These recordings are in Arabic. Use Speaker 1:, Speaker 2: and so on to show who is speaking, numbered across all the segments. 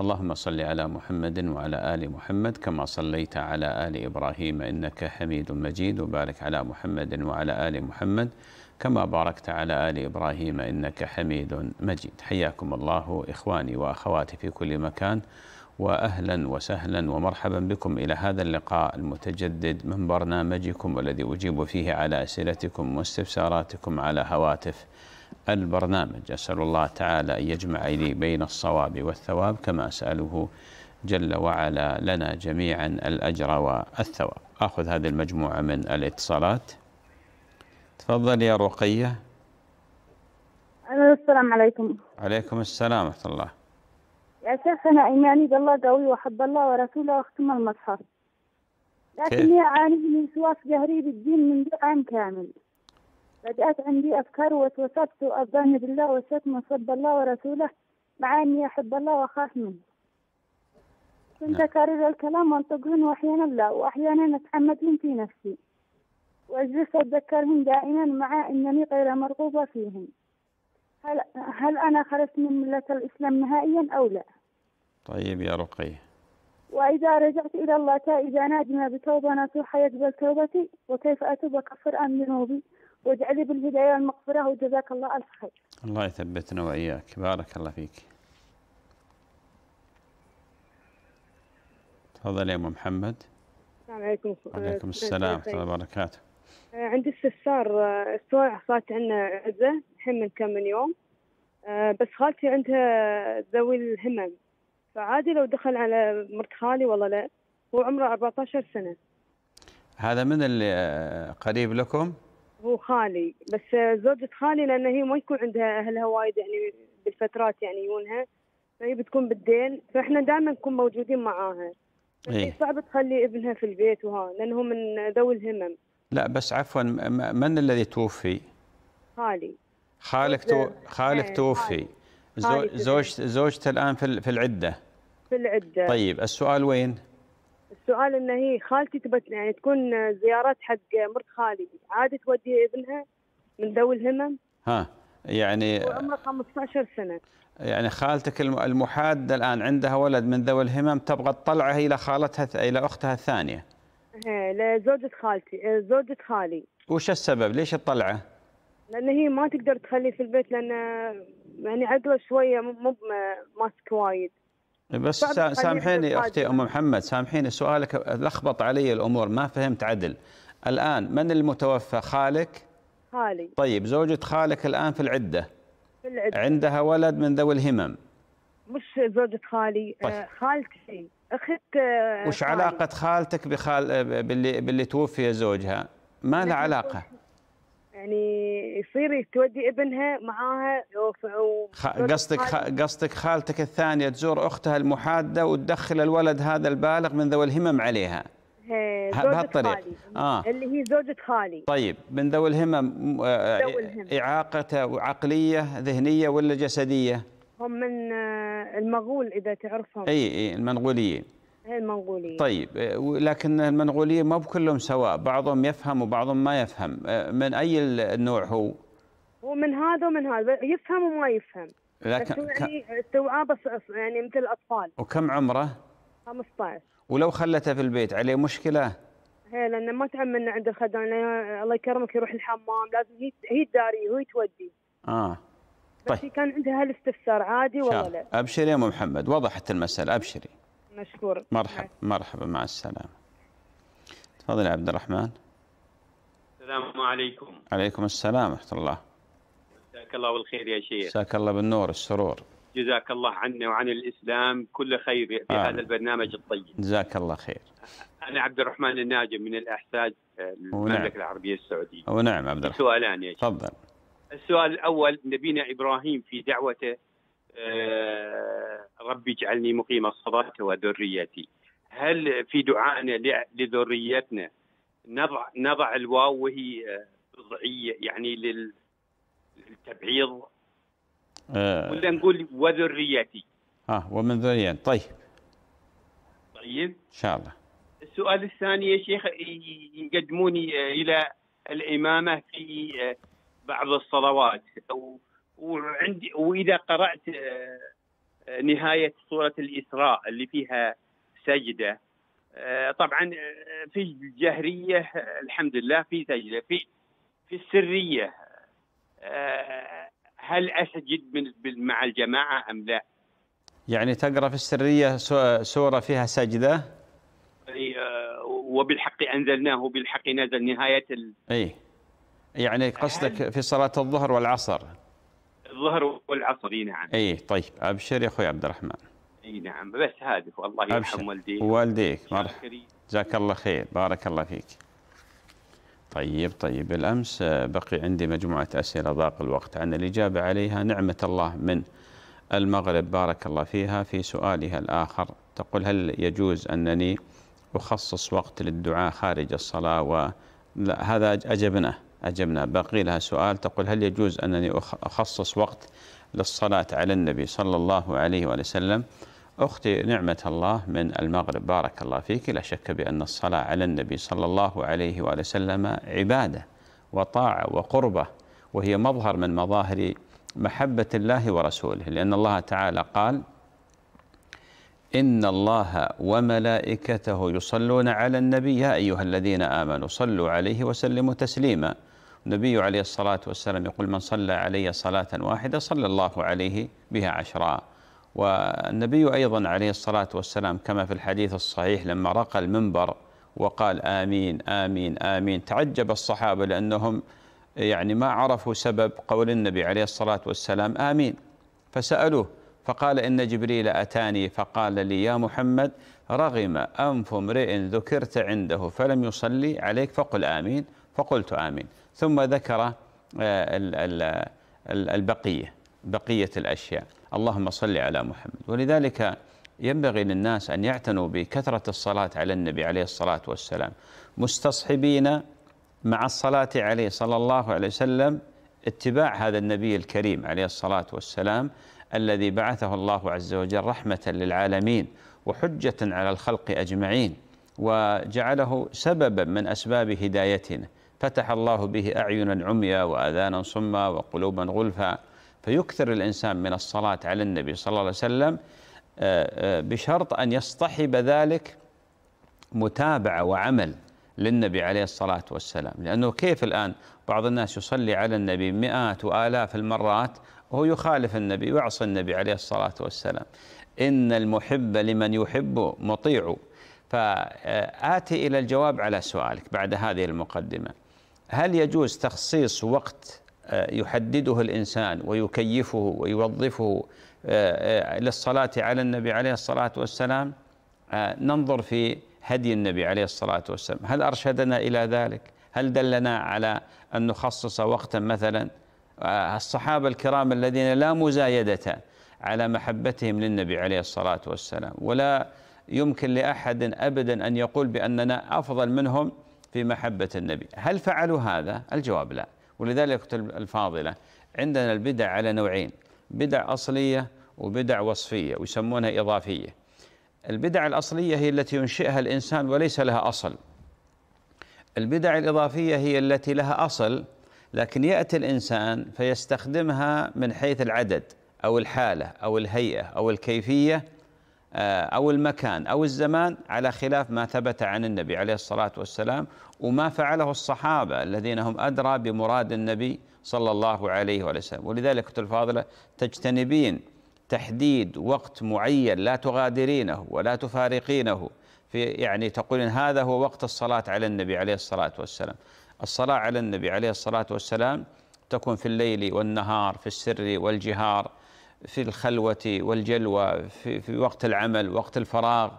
Speaker 1: اللهم صل على محمد وعلى آل محمد كما صليت على آل إبراهيم إنك حميد مجيد وبارك على محمد وعلى آل محمد كما باركت على آل إبراهيم إنك حميد مجيد حياكم الله إخواني وأخواتي في كل مكان واهلا وسهلا ومرحبا بكم الى هذا اللقاء المتجدد من برنامجكم والذي اجيب فيه على اسئلتكم واستفساراتكم على هواتف البرنامج أسأل الله تعالى أن يجمع لي بين الصواب والثواب كما أسأله جل وعلا لنا جميعا الأجر والثواب أخذ هذه المجموعة من الاتصالات تفضل يا رقية
Speaker 2: السلام عليكم
Speaker 1: عليكم السلام ورحمة الله
Speaker 2: يا شيخ أنا إيماني بالله قوي وحب الله ورسوله واختم المصحف لكني أعاني من سواس جهري بالدين منذ عام كامل بدأت عندي أفكار وتوسطت وأرضاني بالله وسط من صد الله ورسوله مع أني أحب الله وأخاف منه كنت نعم. أكرر الكلام وأنطقهن وأحيانا لا وأحيانا أتحمدهن في نفسي وأجلس أتذكرهم دائما مع أنني غير مرغوبة فيهم هل, هل أنا خرجت من ملة الإسلام نهائيا أو لا
Speaker 1: طيب يا رقية
Speaker 2: وإذا رجعت إلى الله تائبة نادمة بتوبة نصوحة يقبل توبتي وكيف أتوب وأكفر عن ذنوبي واجعلي بالهداية والمغفرة وجزاك الله ألف خير
Speaker 1: الله يثبتنا وإياك بارك الله فيك تفضل يا أم محمد
Speaker 2: السلام عليكم وعليكم السلام ورحمة الله وبركاته آه، عندي استفسار آه، السويعة صارت عندنا عزة الحين من كم من يوم آه، بس خالتي عندها ذوي الهمم فعادي لو دخل على مرت خالي والله لا هو عمره 14 سنة
Speaker 1: هذا من اللي قريب لكم؟
Speaker 2: هو خالي بس زوجة خالي لأن هي ما يكون عندها أهلها وايد يعني بالفترات يعني يونها فهي بتكون بالدين فإحنا دائما نكون موجودين معاها إيه؟ صعب تخلي ابنها في البيت وها لأنه من ذوي الهمم
Speaker 1: لا بس عفوا من الذي توفي؟ خالي خالك تو... خالك إيه، توفي
Speaker 2: زوج
Speaker 1: زوجته الآن في العدة
Speaker 2: في العدة طيب
Speaker 1: السؤال وين؟
Speaker 2: السؤال ان هي خالتي تبت يعني تكون زيارات حق مرت خالي عادي تودي ابنها من ذوي الهمم
Speaker 1: ها يعني
Speaker 2: وعمره 15 سنه
Speaker 1: يعني خالتك المحادة الآن عندها ولد من ذوي الهمم تبغى تطلعه إلى خالتها إلى أختها الثانية
Speaker 2: ايه لزوجة خالتي آه، زوجة خالي
Speaker 1: وش السبب ليش تطلعه؟
Speaker 2: لأن هي ما تقدر تخليه في البيت لأن يعني عدوى شوية مو ماسك وايد
Speaker 1: إيه، بس سامحيني اختي ام محمد سامحيني سؤالك لخبط علي الامور ما فهمت عدل الان من المتوفى خالك خالي طيب زوجة خالك الان في العده في العده عندها ولد من ذوي الهمم
Speaker 2: مش زوجة خالي آه، طيب. خالتي اخت آه، وش خالي.
Speaker 1: علاقة خالتك بخال باللي باللي توفي زوجها؟ ما لها علاقة
Speaker 2: يعني يصير تودي ابنها معاها قصدك خ...
Speaker 1: قصدك خالتك الثانيه تزور اختها المحاده وتدخل الولد هذا البالغ من ذوي الهمم عليها
Speaker 2: بهالطريقه آه. اللي هي زوجة خالي
Speaker 1: طيب من ذوي الهمم آه، اعاقته عقلية ذهنية ولا جسدية؟
Speaker 2: هم من آه، المغول إذا تعرفهم أي
Speaker 1: أي المنغوليين المنغولية طيب آه، لكن المنغولية ما بكلهم سواء بعضهم يفهم وبعضهم ما يفهم آه، من أي النوع هو؟
Speaker 2: هو من هذا ومن هذا يفهم وما يفهم
Speaker 1: لكن بس يعني
Speaker 2: يعني مثل الأطفال
Speaker 1: وكم عمره؟ 15 ولو خلته في البيت عليه مشكلة؟
Speaker 2: هي لأنه ما تعمل عند الخدمه الله يكرمك يروح الحمام لازم هي هي تداريه هو تودي
Speaker 1: اه طيب. بس
Speaker 2: كان عندها هالاستفسار عادي ولا
Speaker 1: لا ابشري يا ام محمد وضحت المساله ابشري
Speaker 2: مشكور
Speaker 3: مرحبا
Speaker 1: مرحبا مع السلامة تفضل يا عبد الرحمن
Speaker 4: السلام عليكم
Speaker 1: عليكم السلام ورحمة الله
Speaker 4: جزاك الله بالخير يا شيخ جزاك
Speaker 1: الله بالنور السرور
Speaker 4: جزاك الله عنا وعن الإسلام كل خير في آه. هذا البرنامج الطيب
Speaker 1: جزاك الله خير
Speaker 4: أنا عبد الرحمن الناجم من الأحساج آه، المملكة العربية السعودية
Speaker 1: ونعم عبد الرحمن سؤالان يا شيخ تفضل
Speaker 4: السؤال الأول نبينا إبراهيم في دعوته آه، ربي اجعلني مقيم الصلاة وذريتي هل في دعائنا لذريتنا نضع نضع الواو وهي وضعية آه، يعني للتبعيض آه ولا نقول وذريتي
Speaker 1: اه ومن ذريتي طيب طيب ان شاء الله
Speaker 4: السؤال الثاني يا شيخ يقدموني الى الامامه في آه، بعض الصلوات او وعندي واذا قرات آه، آه، نهايه سوره الاسراء اللي فيها سجده آه، طبعا في الجهريه الحمد لله في سجده في في السريه هل اسجد مع الجماعه ام لا؟
Speaker 1: يعني تقرا في السريه سوره فيها سجده
Speaker 4: وبالحق انزلناه وبالحق نزل نهايه ال...
Speaker 1: اي يعني قصدك في صلاه الظهر والعصر
Speaker 4: الظهر والعصر اي نعم
Speaker 1: اي طيب ابشر يا اخوي عبد الرحمن
Speaker 4: اي نعم بس هادف والله يرحم والديك والديك مرحبا
Speaker 1: جزاك الله خير بارك الله فيك طيب طيب الامس بقي عندي مجموعه اسئله ضاق الوقت عن الاجابه عليها نعمه الله من المغرب بارك الله فيها في سؤالها الاخر تقول هل يجوز انني اخصص وقت للدعاء خارج الصلاه و هذا اجبناه أجبنا بقي لها سؤال تقول هل يجوز أنني أخصص وقت للصلاة على النبي صلى الله عليه وآله وسلم أختي نعمة الله من المغرب بارك الله فيك لا شك بأن الصلاة على النبي صلى الله عليه وآله وسلم عبادة وطاعة وقربة وهي مظهر من مظاهر محبة الله ورسوله لأن الله تعالى قال إن الله وملائكته يصلون على النبي يا أيها الذين آمنوا صلوا عليه وسلموا تسليما النبي عليه الصلاة والسلام يقول من صلى علي صلاة واحدة صلى الله عليه بها عشرا والنبي أيضا عليه الصلاة والسلام كما في الحديث الصحيح لما رقى المنبر وقال آمين آمين آمين تعجب الصحابة لأنهم يعني ما عرفوا سبب قول النبي عليه الصلاة والسلام آمين فسألوه فقال إن جبريل أتاني فقال لي يا محمد رغم أنف امرئ ذكرت عنده فلم يصلي عليك فقل آمين فقلت آمين ثم ذكر آه، البقية بقية الأشياء اللهم صل على محمد ولذلك ينبغي للناس أن يعتنوا بكثرة الصلاة على النبي عليه الصلاة والسلام مستصحبين مع الصلاة عليه صلى الله عليه وسلم اتباع هذا النبي الكريم عليه الصلاة والسلام الذي بعثه الله عز وجل رحمة للعالمين وحجة على الخلق أجمعين وجعله سببا من أسباب هدايتنا فتح الله به أعينا عميا وآذانا صما وقلوبا غلفا فيكثر الإنسان من الصلاة على النبي صلى الله عليه وسلم آه، آه، بشرط أن يصطحب ذلك متابعة وعمل للنبي عليه الصلاة والسلام لأنه كيف الآن بعض الناس يصلي على النبي مئات وآلاف المرات وهو يخالف النبي ويعصي النبي عليه الصلاة والسلام إن المحب لمن يحب مطيع فآتي إلى الجواب على سؤالك بعد هذه المقدمة هل يجوز تخصيص وقت آه، يحدده الإنسان ويكيفه ويوظفه آه، آه، للصلاة على النبي عليه الصلاة والسلام ننظر في هدي النبي عليه الصلاة والسلام هل أرشدنا إلى ذلك هل دلنا على أن نخصص وقتا مثلا الصحابة الكرام الذين لا مزايدة على محبتهم للنبي عليه الصلاة والسلام ولا يمكن لأحد أبدا أن يقول بأننا أفضل منهم في محبة النبي هل فعلوا هذا؟ الجواب لا ولذلك الفاضلة عندنا البدع على نوعين بدع أصلية وبدع وصفية ويسمونها إضافية البدع الأصلية هي التي ينشئها الإنسان وليس لها أصل البدع الإضافية هي التي لها أصل لكن يأتي الإنسان فيستخدمها من حيث العدد أو الحالة أو الهيئة أو الكيفية آه، أو المكان أو الزمان على خلاف ما ثبت عن النبي عليه الصلاة والسلام وما فعله الصحابة الذين هم أدرى بمراد النبي صلى الله عليه وسلم ولذلك أخت الفاضلة تجتنبين تحديد وقت معين لا تغادرينه ولا تفارقينه في يعني تقولين هذا هو وقت الصلاة على النبي عليه الصلاة والسلام الصلاة على النبي عليه الصلاة والسلام تكون في الليل والنهار في السر والجهار في الخلوة والجلوة في, في وقت العمل وقت الفراغ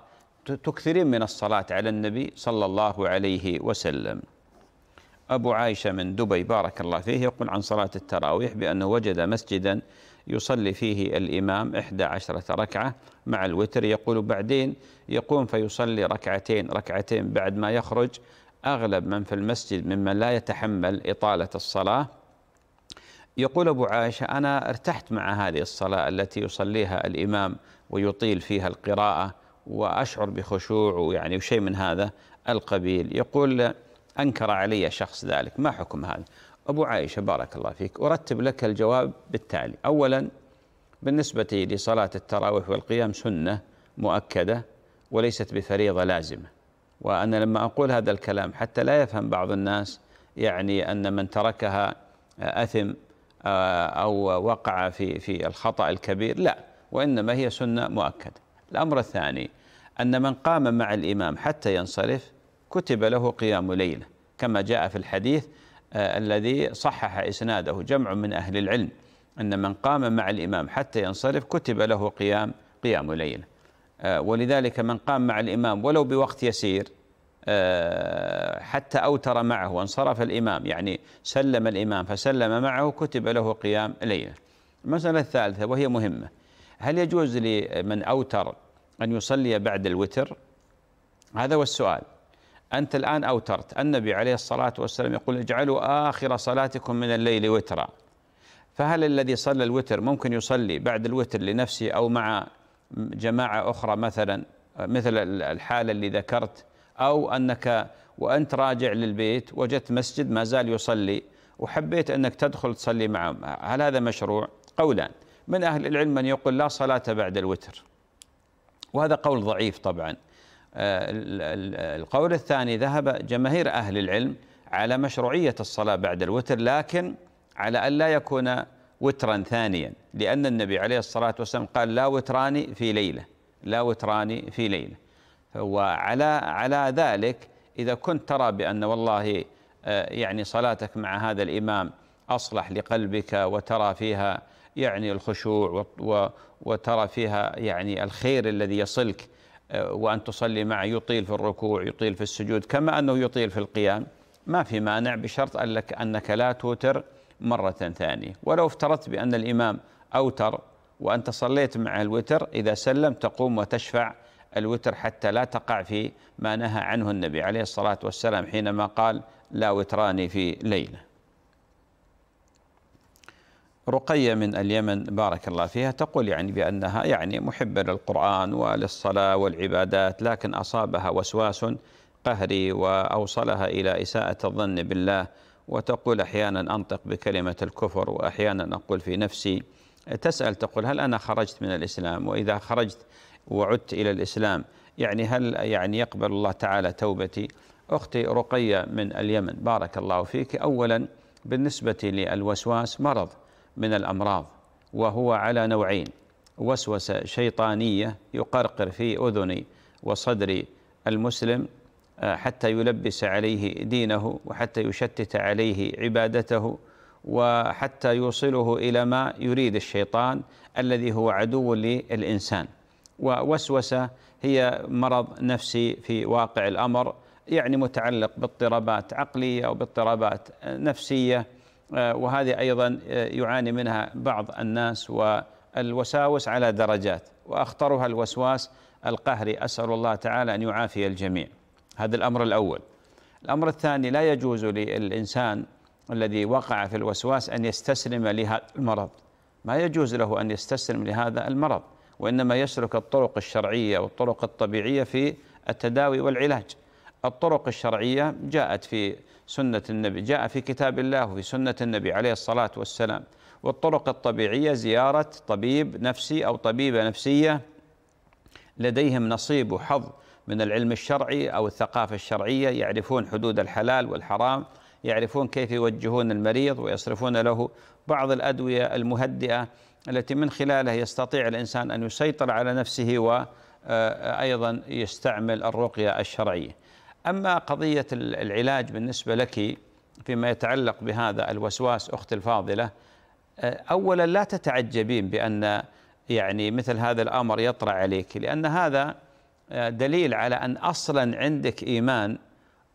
Speaker 1: تكثرين من الصلاة على النبي صلى الله عليه وسلم أبو عائشة من دبي بارك الله فيه يقول عن صلاة التراويح بأنه وجد مسجدا يصلي فيه الإمام إحدى عشرة ركعة مع الوتر يقول بعدين يقوم فيصلي ركعتين ركعتين بعد ما يخرج أغلب من في المسجد ممن لا يتحمل إطالة الصلاة يقول أبو عائشة أنا ارتحت مع هذه الصلاة التي يصليها الإمام ويطيل فيها القراءة وأشعر بخشوع ويعني وشيء من هذا القبيل يقول أنكر علي شخص ذلك ما حكم هذا أبو عائشة بارك الله فيك أرتب لك الجواب بالتالي أولا بالنسبة لصلاة التراويح والقيام سنة مؤكدة وليست بفريضة لازمة وأنا لما أقول هذا الكلام حتى لا يفهم بعض الناس يعني أن من تركها أثم آه، أو وقع في في الخطأ الكبير لا وإنما هي سنة مؤكدة الأمر الثاني أن من قام مع الإمام حتى ينصرف كتب له قيام ليلة كما جاء في الحديث آه، الذي صحح إسناده جمع من أهل العلم أن من قام مع الإمام حتى ينصرف كتب له قيام قيام ليلة آه، ولذلك من قام مع الإمام ولو بوقت يسير آه، حتى أوتر معه وانصرف الإمام يعني سلم الإمام فسلم معه كتب له قيام ليلة المسألة الثالثة وهي مهمة هل يجوز لمن أوتر أن يصلي بعد الوتر هذا هو السؤال أنت الآن أوترت النبي عليه الصلاة والسلام يقول اجعلوا آخر صلاتكم من الليل وترا فهل الذي صلى الوتر ممكن يصلي بعد الوتر لنفسه أو مع جماعة أخرى مثلا مثل الحالة اللي ذكرت أو أنك وأنت راجع للبيت وجدت مسجد ما زال يصلي وحبيت أنك تدخل تصلي معه هل هذا مشروع؟ قولان من أهل العلم من يقول لا صلاة بعد الوتر وهذا قول ضعيف طبعا آه، القول الثاني ذهب جماهير أهل العلم على مشروعية الصلاة بعد الوتر لكن على أن لا يكون وترا ثانيا لأن النبي عليه الصلاة والسلام قال لا وتران في ليلة لا وتران في ليلة وعلى على ذلك إذا كنت ترى بأن والله آه، يعني صلاتك مع هذا الإمام أصلح لقلبك وترى فيها يعني الخشوع وترى فيها يعني الخير الذي يصلك آه، وأن تصلي معه يطيل في الركوع يطيل في السجود كما أنه يطيل في القيام ما في مانع بشرط انك أنك لا توتر مرة ثانية ولو افترضت بأن الإمام أوتر وأنت صليت معه الوتر إذا سلم تقوم وتشفع الوتر حتى لا تقع في ما نهى عنه النبي عليه الصلاة والسلام حينما قال لا وتران في ليلة رقية من اليمن بارك الله فيها تقول يعني بأنها يعني محبة للقرآن وللصلاة والعبادات لكن أصابها وسواس قهري وأوصلها إلى إساءة الظن بالله وتقول أحيانا أنطق بكلمة الكفر وأحيانا أقول في نفسي تسأل تقول هل أنا خرجت من الإسلام وإذا خرجت وعدت إلى الإسلام يعني هل يعني يقبل الله تعالى توبتي أختي رقية من اليمن بارك الله فيك أولا بالنسبة للوسواس مرض من الأمراض وهو على نوعين وسوسة شيطانية يقرقر في اذني وصدر المسلم آه، حتى يلبس عليه دينه وحتى يشتت عليه عبادته وحتى يوصله إلى ما يريد الشيطان الذي هو عدو للإنسان ووسوسة هي مرض نفسي في واقع الأمر يعني متعلق باضطرابات عقلية أو باضطرابات نفسية آه، وهذه أيضا آه، يعاني منها بعض الناس والوساوس على درجات وأخطرها الوسواس القهري أسأل الله تعالى أن يعافي الجميع هذا الأمر الأول الأمر الثاني لا يجوز للإنسان الذي وقع في الوسواس أن يستسلم لهذا المرض ما يجوز له أن يستسلم لهذا المرض وإنما يسلك الطرق الشرعية والطرق الطبيعية في التداوي والعلاج الطرق الشرعية جاءت في سنة النبي جاء في كتاب الله وفي سنة النبي عليه الصلاة والسلام والطرق الطبيعية زيارة طبيب نفسي أو طبيبة نفسية لديهم نصيب وحظ من العلم الشرعي أو الثقافة الشرعية يعرفون حدود الحلال والحرام يعرفون كيف يوجهون المريض ويصرفون له بعض الأدوية المهدئة التي من خلالها يستطيع الإنسان أن يسيطر على نفسه وأيضا آه، يستعمل الرقية الشرعية أما قضية العلاج بالنسبة لك فيما يتعلق بهذا الوسواس أخت الفاضلة آه، أولا لا تتعجبين بأن يعني مثل هذا الأمر يطرأ عليك لأن هذا آه، دليل على أن أصلا عندك إيمان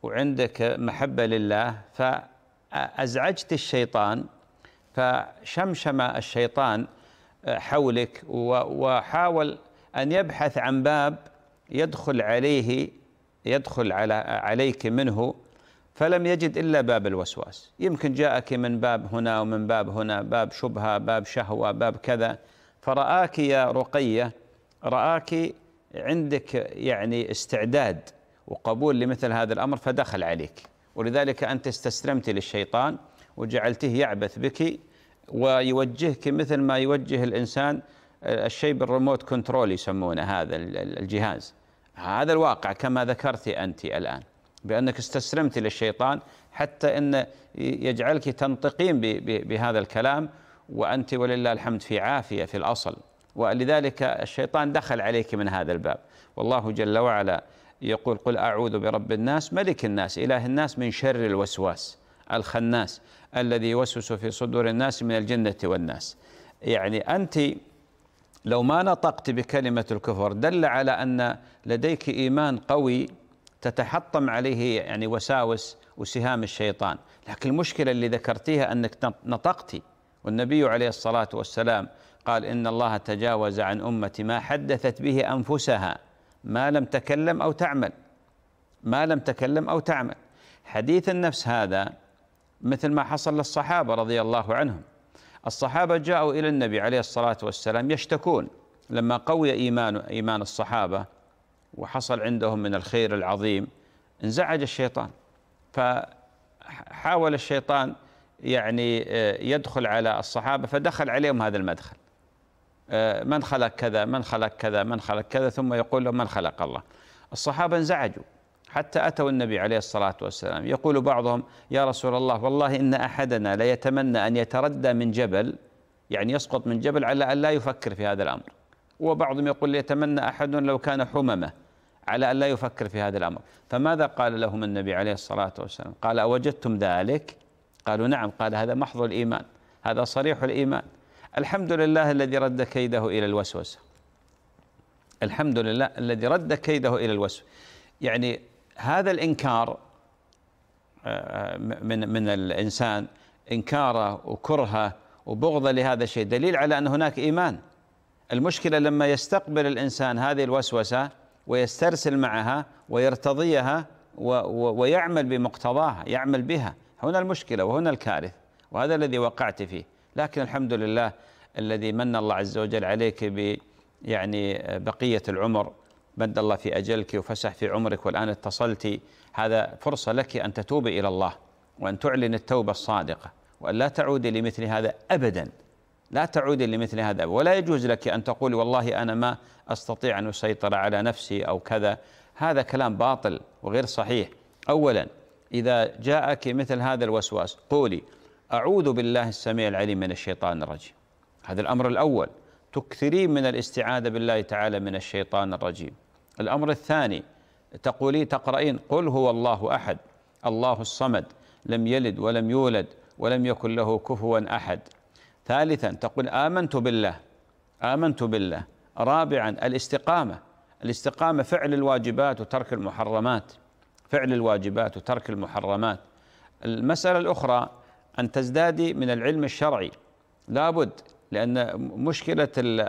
Speaker 1: وعندك محبة لله فأزعجت الشيطان فشمشم الشيطان حولك وحاول أن يبحث عن باب يدخل عليه يدخل على عليك منه فلم يجد إلا باب الوسواس يمكن جاءك من باب هنا ومن باب هنا باب شبهة باب شهوة باب كذا فرآك يا رقية رآك عندك يعني استعداد وقبول لمثل هذا الأمر فدخل عليك ولذلك أنت استسلمت للشيطان وجعلته يعبث بك ويوجهك مثل ما يوجه الإنسان آه، الشيء بالريموت كنترول يسمونه هذا الجهاز هذا الواقع كما ذكرت أنت الآن بأنك استسلمت للشيطان حتى أن يجعلك تنطقين بهذا الكلام وأنت ولله الحمد في عافية في الأصل ولذلك الشيطان دخل عليك من هذا الباب والله جل وعلا يقول قل أعوذ برب الناس ملك الناس إله الناس من شر الوسواس الخناس الذي يوسوس في صدور الناس من الجنة والناس يعني أنت لو ما نطقت بكلمة الكفر دل على أن لديك إيمان قوي تتحطم عليه يعني وساوس وسهام الشيطان لكن المشكلة اللي ذكرتيها أنك نطقتي والنبي عليه الصلاة والسلام قال إن الله تجاوز عن أمتي ما حدثت به أنفسها ما لم تكلم أو تعمل ما لم تكلم أو تعمل حديث النفس هذا مثل ما حصل للصحابة رضي الله عنهم الصحابة جاءوا إلى النبي عليه الصلاة والسلام يشتكون لما قوي إيمان إيمان الصحابة وحصل عندهم من الخير العظيم انزعج الشيطان فحاول الشيطان يعني آه، يدخل على الصحابة فدخل عليهم هذا المدخل آه، من خلق كذا من خلق كذا من خلق كذا ثم يقول له من خلق الله الصحابة انزعجوا حتى أتوا النبي عليه الصلاة والسلام يقول بعضهم يا رسول الله والله إن أحدنا ليتمنى أن يتردى من جبل يعني يسقط من جبل على أن لا يفكر في هذا الأمر وبعضهم يقول يتمنى أحد لو كان حممة على أن لا يفكر في هذا الأمر فماذا قال لهم النبي عليه الصلاة والسلام قال أوجدتم ذلك قالوا نعم قال هذا محض الإيمان هذا صريح الإيمان الحمد لله الذي رد كيده إلى الوسوسة الحمد لله الذي رد كيده إلى الوسوسة يعني هذا الإنكار آه، من من الإنسان إنكاره وكرهه وبغضه لهذا الشيء دليل على أن هناك إيمان المشكلة لما يستقبل الإنسان هذه الوسوسة ويسترسل معها ويرتضيها ويعمل بمقتضاها يعمل بها هنا المشكلة وهنا الكارثة وهذا الذي وقعت فيه لكن الحمد لله الذي من الله عز وجل عليك ب يعني آه، بقية العمر مد الله في أجلك وفسح في عمرك والآن اتصلت هذا فرصة لك أن تتوبي إلى الله وأن تعلن التوبة الصادقة وأن لا تعودي لمثل هذا أبدا لا تعودي لمثل هذا ولا يجوز لك أن تقولي والله أنا ما أستطيع أن أسيطر على نفسي أو كذا هذا كلام باطل وغير صحيح أولا إذا جاءك مثل هذا الوسواس قولي أعوذ بالله السميع العليم من الشيطان الرجيم هذا الأمر الأول تكثرين من الاستعاذة بالله تعالى من الشيطان الرجيم الأمر الثاني تقولي تقرأين قل هو الله أحد الله الصمد لم يلد ولم يولد ولم يكن له كفوا أحد ثالثا تقول آمنت بالله آمنت بالله رابعا الاستقامة الاستقامة فعل الواجبات وترك المحرمات فعل الواجبات وترك المحرمات المسألة الأخرى أن تزدادي من العلم الشرعي لابد لأن مشكلة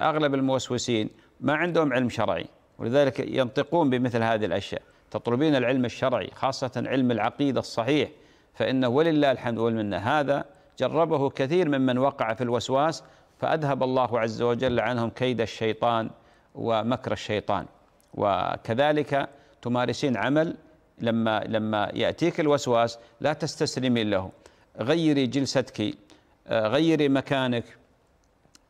Speaker 1: أغلب الموسوسين ما عندهم علم شرعي ولذلك ينطقون بمثل هذه الأشياء تطلبين العلم الشرعي خاصة علم العقيدة الصحيح فإنه ولله الحمد والمنة هذا جربه كثير ممن وقع في الوسواس فأذهب الله عز وجل عنهم كيد الشيطان ومكر الشيطان وكذلك تمارسين عمل لما لما يأتيك الوسواس لا تستسلمين له غيري جلستك آه، غيري مكانك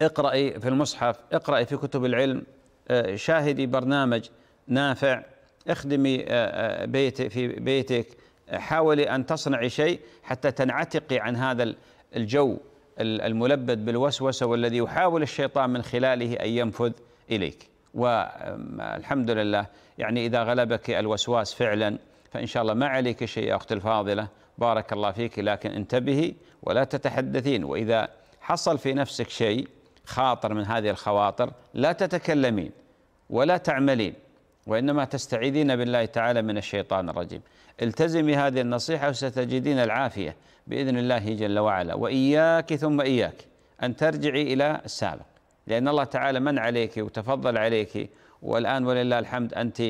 Speaker 1: اقرأي في المصحف اقرأي في كتب العلم آه، شاهدي برنامج نافع اخدمي آه، بيت في بيتك حاولي أن تصنعي شيء حتى تنعتقي عن هذا الجو الملبد بالوسوسة والذي يحاول الشيطان من خلاله أن ينفذ إليك والحمد لله يعني إذا غلبك الوسواس فعلا فإن شاء الله ما عليك شيء يا أختي الفاضلة بارك الله فيك لكن انتبهي ولا تتحدثين وإذا حصل في نفسك شيء خاطر من هذه الخواطر لا تتكلمين ولا تعملين وإنما تستعيذين بالله تعالى من الشيطان الرجيم التزمي هذه النصيحة وستجدين العافية بإذن الله جل وعلا وإياك ثم إياك أن ترجعي إلى السابق لأن الله تعالى من عليك وتفضل عليك والآن ولله الحمد أنت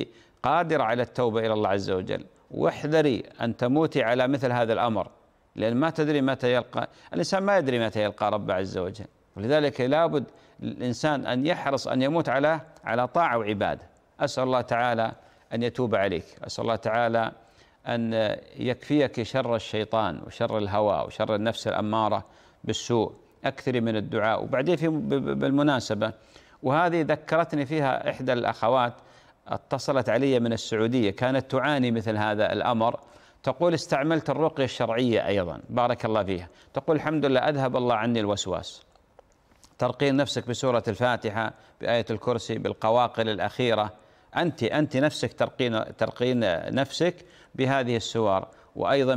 Speaker 1: قادرة على التوبة إلى الله عز وجل واحذري أن تموتي على مثل هذا الأمر لأن ما تدري متى يلقى الإنسان ما يدري متى يلقى ربه عز وجل ولذلك لابد الإنسان أن يحرص أن يموت على على طاعة وعبادة أسأل الله تعالى أن يتوب عليك أسأل الله تعالى أن يكفيك شر الشيطان وشر الهوى وشر النفس الأمارة بالسوء أكثري من الدعاء وبعدين في بالمناسبة وهذه ذكرتني فيها إحدى الأخوات اتصلت علي من السعودية كانت تعاني مثل هذا الأمر تقول استعملت الرقية الشرعية أيضا بارك الله فيها تقول الحمد لله أذهب الله عني الوسواس ترقين نفسك بسورة الفاتحة بآية الكرسي بالقواقل الأخيرة أنت أنت نفسك ترقين ترقين نفسك بهذه السور وأيضا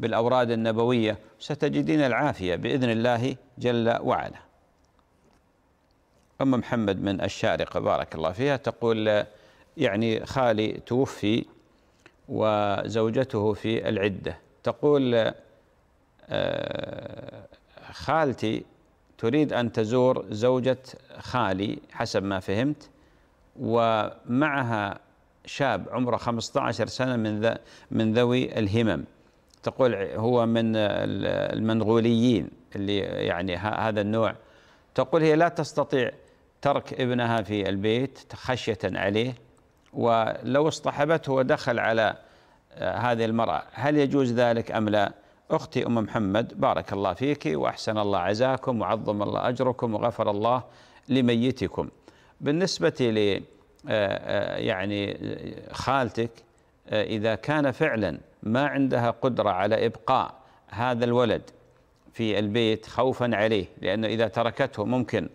Speaker 1: بالأوراد النبوية ستجدين العافية بإذن الله جل وعلا أم محمد من الشارقة بارك الله فيها تقول يعني خالي توفي وزوجته في العدة تقول آه، خالتي تريد أن تزور زوجة خالي حسب ما فهمت ومعها شاب عمره 15 سنة من من ذوي الهمم تقول هو من المنغوليين اللي يعني هذا النوع تقول هي لا تستطيع ترك ابنها في البيت خشية عليه ولو اصطحبته ودخل على آه، هذه المرأة هل يجوز ذلك أم لا أختي أم محمد بارك الله فيك وأحسن الله عزاكم وعظم الله أجركم وغفر الله لميتكم بالنسبة ل آه، آه، يعني خالتك إذا كان فعلا ما عندها قدرة على إبقاء هذا الولد في البيت خوفا عليه لأنه إذا تركته ممكن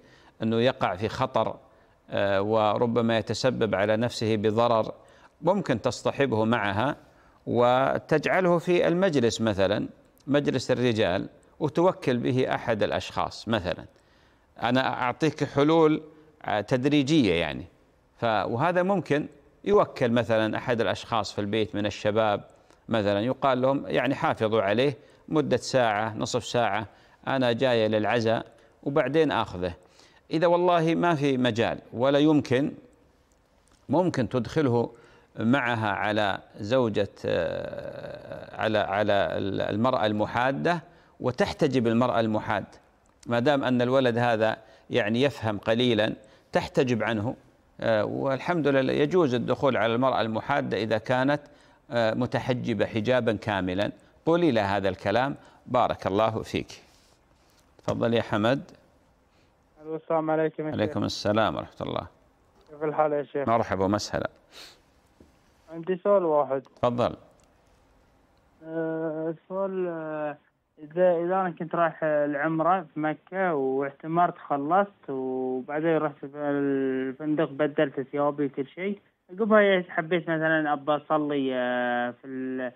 Speaker 1: أنه يقع في خطر آه، وربما يتسبب على نفسه بضرر ممكن تصطحبه معها وتجعله في المجلس مثلا مجلس الرجال وتوكل به احد الاشخاص مثلا انا اعطيك حلول آه، تدريجيه يعني وهذا ممكن يوكل مثلا احد الاشخاص في البيت من الشباب مثلا يقال لهم يعني حافظوا عليه مده ساعه نصف ساعه انا جايه للعزاء وبعدين اخذه إذا والله ما في مجال ولا يمكن ممكن تدخله معها على زوجة آه، على على المرأة المحادة وتحتجب المرأة المحاد ما دام أن الولد هذا يعني يفهم قليلا تحتجب عنه آه، والحمد لله يجوز الدخول على المرأة المحادة إذا كانت آه، متحجبة حجابا كاملا قولي لها هذا الكلام بارك الله فيك تفضل يا حمد
Speaker 5: السلام عليكم عليكم
Speaker 1: السلام ورحمه الله
Speaker 5: كيف الحال يا شيخ؟
Speaker 1: مرحبا ومسهلا
Speaker 5: عندي سؤال واحد تفضل السؤال أه، أه، اذا اذا انا كنت رايح العمره في مكه واعتمرت خلصت وبعدين رحت الفندق بدلت ثيابي وكل شيء قبلها حبيت مثلا ابى اصلي أه، في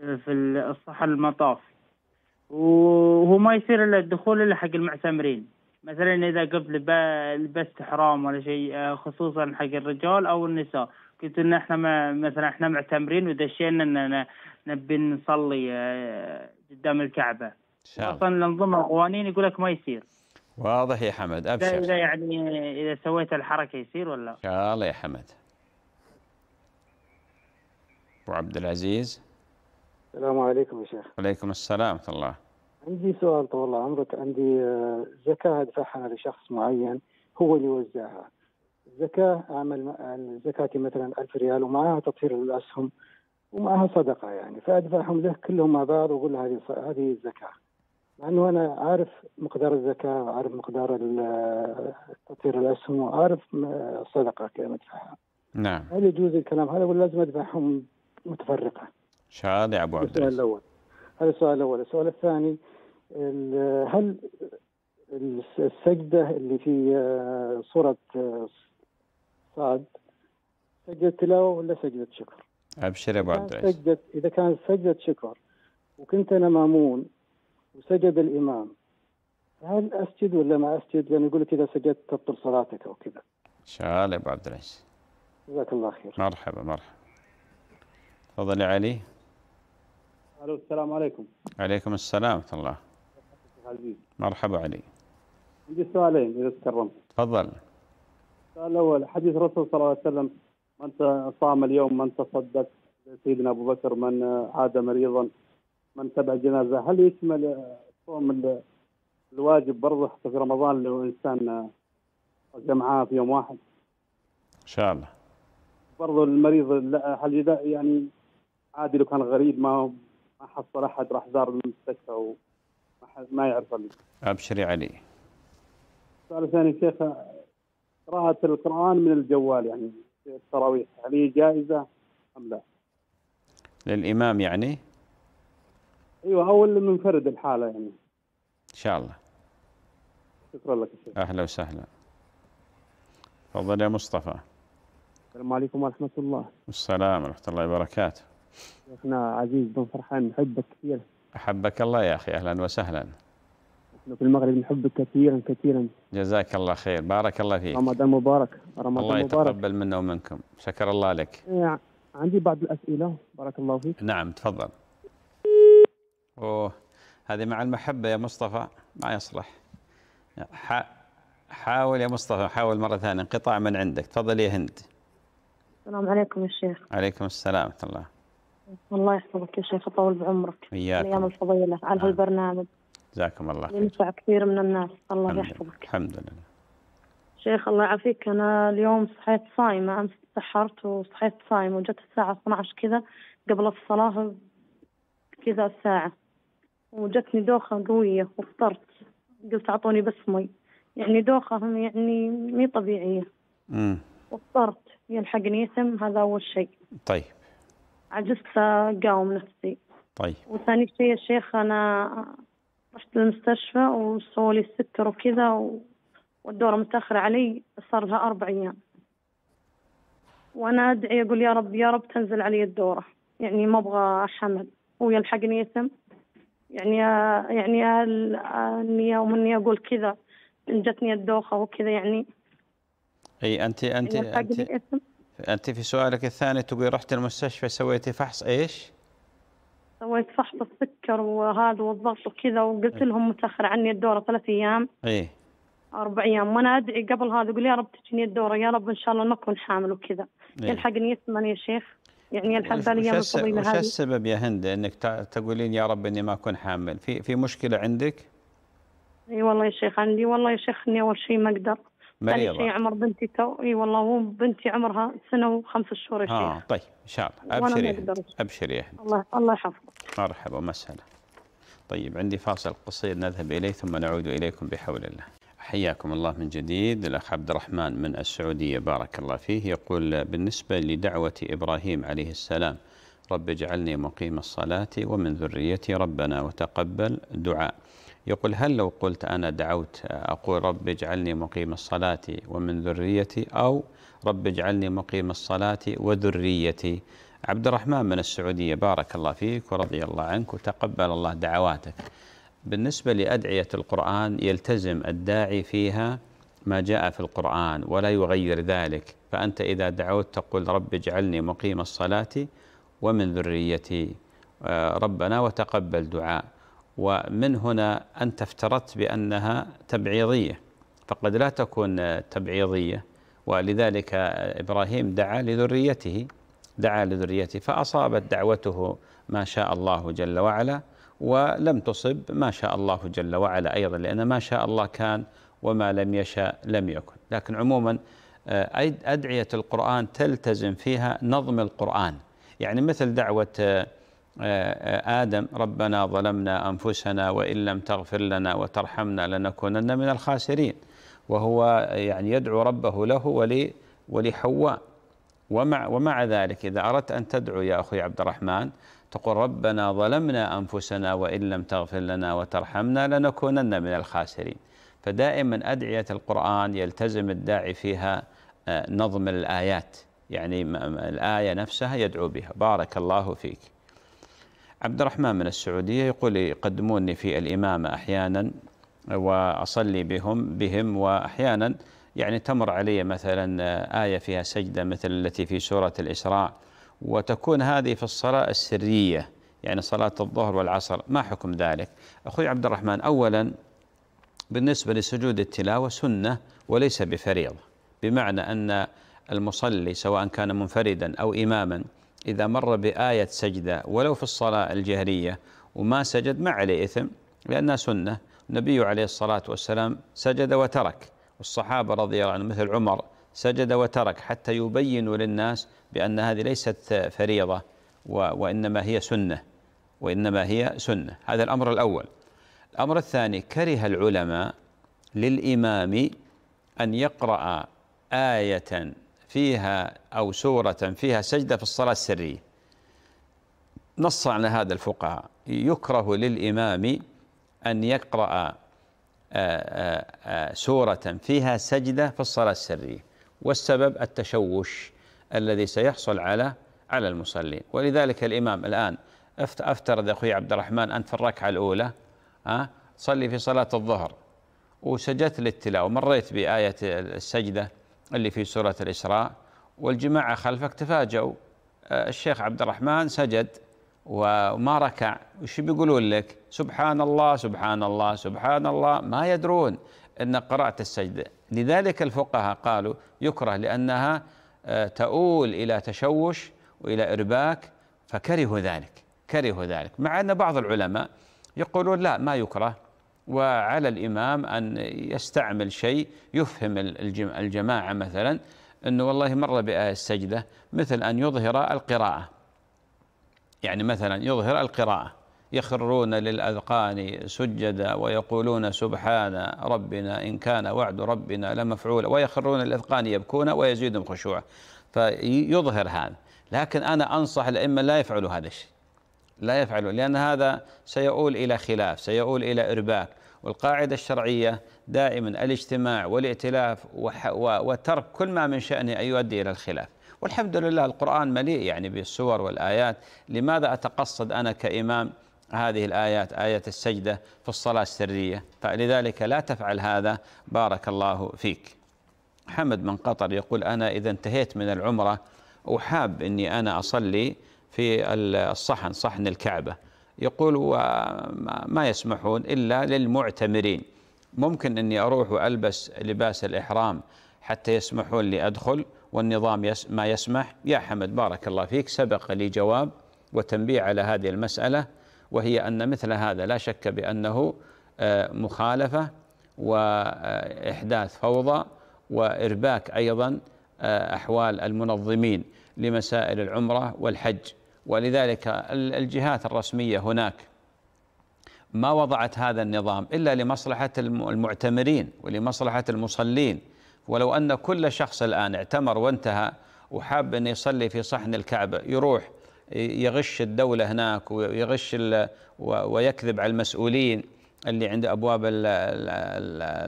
Speaker 5: في الصحن المطاف وهو ما يصير الا الدخول الا حق المعتمرين مثلا اذا قلت لبست حرام ولا شيء آه، خصوصا حق الرجال او النساء قلت ان احنا ما مثلا احنا معتمرين ودشينا ان نبي نصلي آه، قدام الكعبه اصلا الانظمه القوانين يقول لك ما يصير
Speaker 1: واضح يا حمد ابشر اذا
Speaker 5: يعني اذا سويت الحركه يصير ولا ان
Speaker 1: شاء الله يا حمد ابو عبد العزيز
Speaker 6: السلام عليكم يا شيخ
Speaker 1: وعليكم السلام ورحمه الله
Speaker 6: عندي سؤال طول عمرك عندي آه، زكاة أدفعها لشخص معين هو اللي يوزعها الزكاة أعمل زكاتي مثلا ألف ريال ومعها تطهير للأسهم ومعها صدقة يعني فأدفعهم له كلهم مع بعض وأقول له هذه هذه الزكاة مع أنه أنا عارف مقدار الزكاة وعارف مقدار تطهير الأسهم وعارف الصدقة كيف أدفعها نعم هل يجوز الكلام هذا ولا لازم أدفعهم متفرقة؟
Speaker 1: شاد يا أبو عبد السؤال الأول
Speaker 6: هذا السؤال الأول السؤال الثاني هل
Speaker 1: السجدة
Speaker 6: اللي في صورة آه، آه، سعد سجدة تلاوة ولا سجدة شكر؟
Speaker 1: أبشر يا أبو عبد العزيز
Speaker 6: سجدة إذا كانت سجدة شكر وكنت أنا مامون وسجد الإمام هل أسجد ولا ما أسجد؟ لأنه يعني يقول لك إذا سجدت تبطل صلاتك أو كذا
Speaker 1: إن شاء الله يا أبو عبد العزيز
Speaker 6: جزاك الله خير
Speaker 1: مرحبا مرحبا تفضل يا علي
Speaker 3: الو السلام عليكم
Speaker 1: عليكم السلام ورحمه الله عزيز مرحبا علي
Speaker 3: عندي سؤالين اذا تكرمت تفضل السؤال الاول حديث الرسول صلى الله عليه وسلم من صام اليوم من تصدق سيدنا ابو بكر من عاد مريضا من تبع جنازه هل يشمل صوم الواجب برضه حتى في رمضان لو انسان جمعها في يوم واحد ان شاء الله برضه المريض هل يعني عادي لو كان غريب ما ما حصل احد راح زار المستشفى احد ما يعرف لي
Speaker 1: ابشري علي
Speaker 3: السؤال الثاني شيخ قراءة القرآن من الجوال يعني في التراويح هل هي جائزة أم لا؟
Speaker 1: للإمام يعني؟
Speaker 3: أيوه أو المنفرد الحالة يعني إن شاء الله شكرا لك
Speaker 1: شيخ أهلا وسهلا تفضل يا مصطفى
Speaker 3: السلام عليكم ورحمة الله
Speaker 1: السلام ورحمة الله وبركاته
Speaker 3: شيخنا عزيز بن فرحان نحبك كثير
Speaker 1: أحبك الله يا أخي أهلا وسهلا
Speaker 3: في المغرب نحبك كثيرا كثيرا
Speaker 1: جزاك الله خير بارك الله فيك رمضان
Speaker 3: مبارك رمضان الله يتقبل
Speaker 1: منا ومنكم شكر الله لك
Speaker 3: إيه، عندي بعض الأسئلة
Speaker 1: بارك الله فيك نعم تفضل أوه هذه مع المحبة يا مصطفى ما يصلح ح... حاول يا مصطفى حاول مرة ثانية انقطاع من عندك تفضل يا هند
Speaker 7: السلام عليكم يا شيخ
Speaker 1: عليكم السلام ورحمة الله
Speaker 7: الله يحفظك يا شيخ طول بعمرك ايام الفضيله على آه. هالبرنامج
Speaker 1: جزاكم الله خير
Speaker 7: ينفع كثير من الناس الله الحمد يحفظك
Speaker 1: الحمد لله
Speaker 7: شيخ الله يعافيك انا اليوم صحيت صايمه امس سحرت وصحيت صايمه وجت الساعه 12 كذا قبل الصلاه كذا ساعه وجتني دوخه قويه وفطرت قلت اعطوني بس مي يعني دوخه يعني مي طبيعيه امم وفطرت يلحقني يتم هذا اول شيء طيب عجزت أقاوم نفسي طيب وثاني شيء يا شيخ أنا رحت للمستشفى وسووا لي السكر وكذا و... والدورة متأخرة علي صار لها أربع أيام وأنا أدعي أقول يا رب يا رب تنزل علي الدورة يعني ما أبغى أحمل ويلحقني يتم يعني يعني اني يوم اني اقول كذا إن جتني الدوخه وكذا يعني
Speaker 1: اي انت انت, يعني أنت, أنت أنت في سؤالك الثاني تقول رحت المستشفى سويتي فحص إيش؟
Speaker 7: سويت فحص السكر وهذا والضغط وكذا وقلت إيه. لهم متأخر عني الدورة ثلاث أيام إيه أربع أيام وأنا أدعي قبل هذا أقول يا رب تجيني الدورة يا رب إن شاء الله نكون حامل وكذا إيه؟ يلحقني يثمن يا شيخ يعني يلحق بالي يوم هذه وش السبب
Speaker 1: يا هند إنك تقولين يا رب إني ما أكون حامل في في مشكلة عندك؟
Speaker 7: اي والله يا شيخ عندي والله يا شيخ اني اول شيء ما اقدر مريضه يعني عمر بنتي تو اي والله بنتي عمرها سنه وخمس شهور اه
Speaker 1: طيب ان شاء الله ابشري ابشري
Speaker 7: الله الله يحفظك
Speaker 1: مرحبا ومسهلا طيب عندي فاصل قصير نذهب اليه ثم نعود اليكم بحول الله حياكم الله من جديد الأخ عبد الرحمن من السعودية بارك الله فيه يقول بالنسبة لدعوة إبراهيم عليه السلام رب اجعلني مقيم الصلاة ومن ذريتي ربنا وتقبل دعاء يقول هل لو قلت أنا دعوت آه، أقول رب اجعلني مقيم الصلاة ومن ذريتي أو رب اجعلني مقيم الصلاة وذريتي عبد الرحمن من السعودية بارك الله فيك ورضي الله عنك وتقبل الله دعواتك بالنسبة لأدعية القرآن يلتزم الداعي فيها ما جاء في القرآن ولا يغير ذلك فأنت إذا دعوت تقول رب اجعلني مقيم الصلاة ومن ذريتي آه، ربنا وتقبل دعاء ومن هنا أنت افترضت بأنها تبعيضية فقد لا تكون تبعيضية ولذلك إبراهيم دعا لذريته دعا لذريته فأصابت دعوته ما شاء الله جل وعلا ولم تصب ما شاء الله جل وعلا أيضا لأن ما شاء الله كان وما لم يشاء لم يكن لكن عموما آه، أدعية القرآن تلتزم فيها نظم القرآن يعني مثل دعوة آه، آه، آه، آدم ربنا ظلمنا أنفسنا وإن لم تغفر لنا وترحمنا لنكونن من الخاسرين وهو يعني يدعو ربه له ولي ولحواء ومع ومع ذلك إذا أردت أن تدعو يا أخي عبد الرحمن تقول ربنا ظلمنا أنفسنا وإن لم تغفر لنا وترحمنا لنكونن من الخاسرين فدائما أدعية القرآن يلتزم الداعي فيها آه، نظم الآيات يعني الآية نفسها يدعو بها بارك الله فيك عبد الرحمن من السعودية يقول يقدموني في الإمامة أحيانا وأصلي بهم بهم وأحيانا يعني تمر علي مثلا آية فيها سجدة مثل التي في سورة الإسراء وتكون هذه في الصلاة السرية يعني صلاة الظهر والعصر ما حكم ذلك أخوي عبد الرحمن أولا بالنسبة لسجود التلاوة سنة وليس بفريضة بمعنى أن المصلي سواء كان منفردا أو إماما إذا مر بآية سجدة ولو في الصلاة الجهرية وما سجد ما عليه إثم لأنها سنة النبي عليه الصلاة والسلام سجد وترك والصحابة رضي الله عنهم مثل عمر سجد وترك حتى يبينوا للناس بأن هذه ليست فريضة وإنما هي سنة وإنما هي سنة هذا الأمر الأول الأمر الثاني كره العلماء للإمام أن يقرأ آية فيها أو سورة فيها سجدة في الصلاة السرية نص على هذا الفقهاء يكره للإمام أن يقرأ آه، آه، آه، سورة فيها سجدة في الصلاة السرية والسبب التشوش الذي سيحصل على على المصلين ولذلك الإمام الآن افترض أخوي عبد الرحمن أنت في الركعة الأولى صلي في صلاة الظهر وسجدت للتلاوة مريت بآية السجدة اللي في سورة الإسراء والجماعة خلفك تفاجأوا آه، الشيخ عبد الرحمن سجد وما ركع وش بيقولون لك سبحان الله سبحان الله سبحان الله ما يدرون أن قرأت السجدة لذلك الفقهاء قالوا يكره لأنها آه، تؤول إلى تشوش وإلى إرباك فكرهوا ذلك كرهوا ذلك مع أن بعض العلماء يقولون لا ما يكره وعلى الإمام أن يستعمل شيء يفهم الجماعة مثلا أنه والله مر بآية السجدة مثل أن يظهر القراءة يعني مثلا يظهر القراءة يخرون للأذقان سجدا ويقولون سبحان ربنا إن كان وعد ربنا لمفعولا ويخرون للأذقان يبكون ويزيدهم خشوعا فيظهر هذا لكن أنا أنصح الأئمة لا يفعلوا هذا الشيء لا يفعلون لأن هذا سيؤول إلى خلاف سيؤول إلى إرباك والقاعدة الشرعية دائما الاجتماع والائتلاف وترك كل ما من شأنه أن يؤدي إلى الخلاف والحمد لله القرآن مليء يعني بالسور والآيات لماذا أتقصد أنا كإمام هذه الآيات آية السجدة في الصلاة السرية فلذلك لا تفعل هذا بارك الله فيك حمد من قطر يقول أنا إذا انتهيت من العمرة أحاب أني أنا أصلي في الصحن صحن الكعبة يقول ما يسمحون إلا للمعتمرين ممكن أني أروح وألبس لباس الإحرام حتى يسمحون لي أدخل والنظام ما يسمح يا حمد بارك الله فيك سبق لي جواب وتنبيه على هذه المسألة وهي أن مثل هذا لا شك بأنه آه، مخالفة وإحداث فوضى وإرباك أيضا آه، أحوال المنظمين لمسائل العمرة والحج ولذلك الجهات الرسمية هناك ما وضعت هذا النظام إلا لمصلحة المعتمرين ولمصلحة المصلين ولو أن كل شخص الآن اعتمر وانتهى وحاب أن يصلي في صحن الكعبة يروح يغش الدولة هناك ويغش ويكذب على المسؤولين اللي عند أبواب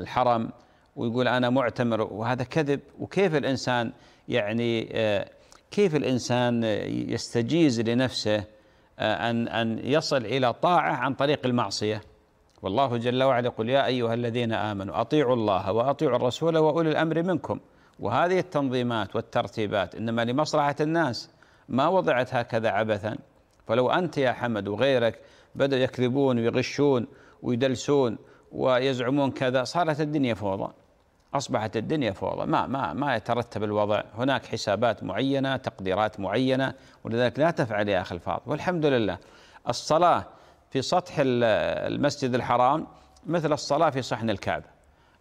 Speaker 1: الحرم ويقول أنا معتمر وهذا كذب وكيف الإنسان يعني آه، كيف الإنسان يستجيز لنفسه آه، أن أن يصل إلى طاعة عن طريق المعصية والله جل وعلا يقول يا أيها الذين آمنوا أطيعوا الله وأطيعوا الرسول وأولي الأمر منكم وهذه التنظيمات والترتيبات إنما لمصلحة الناس ما وضعت هكذا عبثا فلو أنت يا حمد وغيرك بدأوا يكذبون ويغشون ويدلسون ويزعمون كذا صارت الدنيا فوضى أصبحت الدنيا فوضى ما ما ما يترتب الوضع هناك حسابات معينة تقديرات معينة ولذلك لا تفعل يا أخي الفاضل والحمد لله الصلاة في سطح المسجد الحرام مثل الصلاة في صحن الكعبة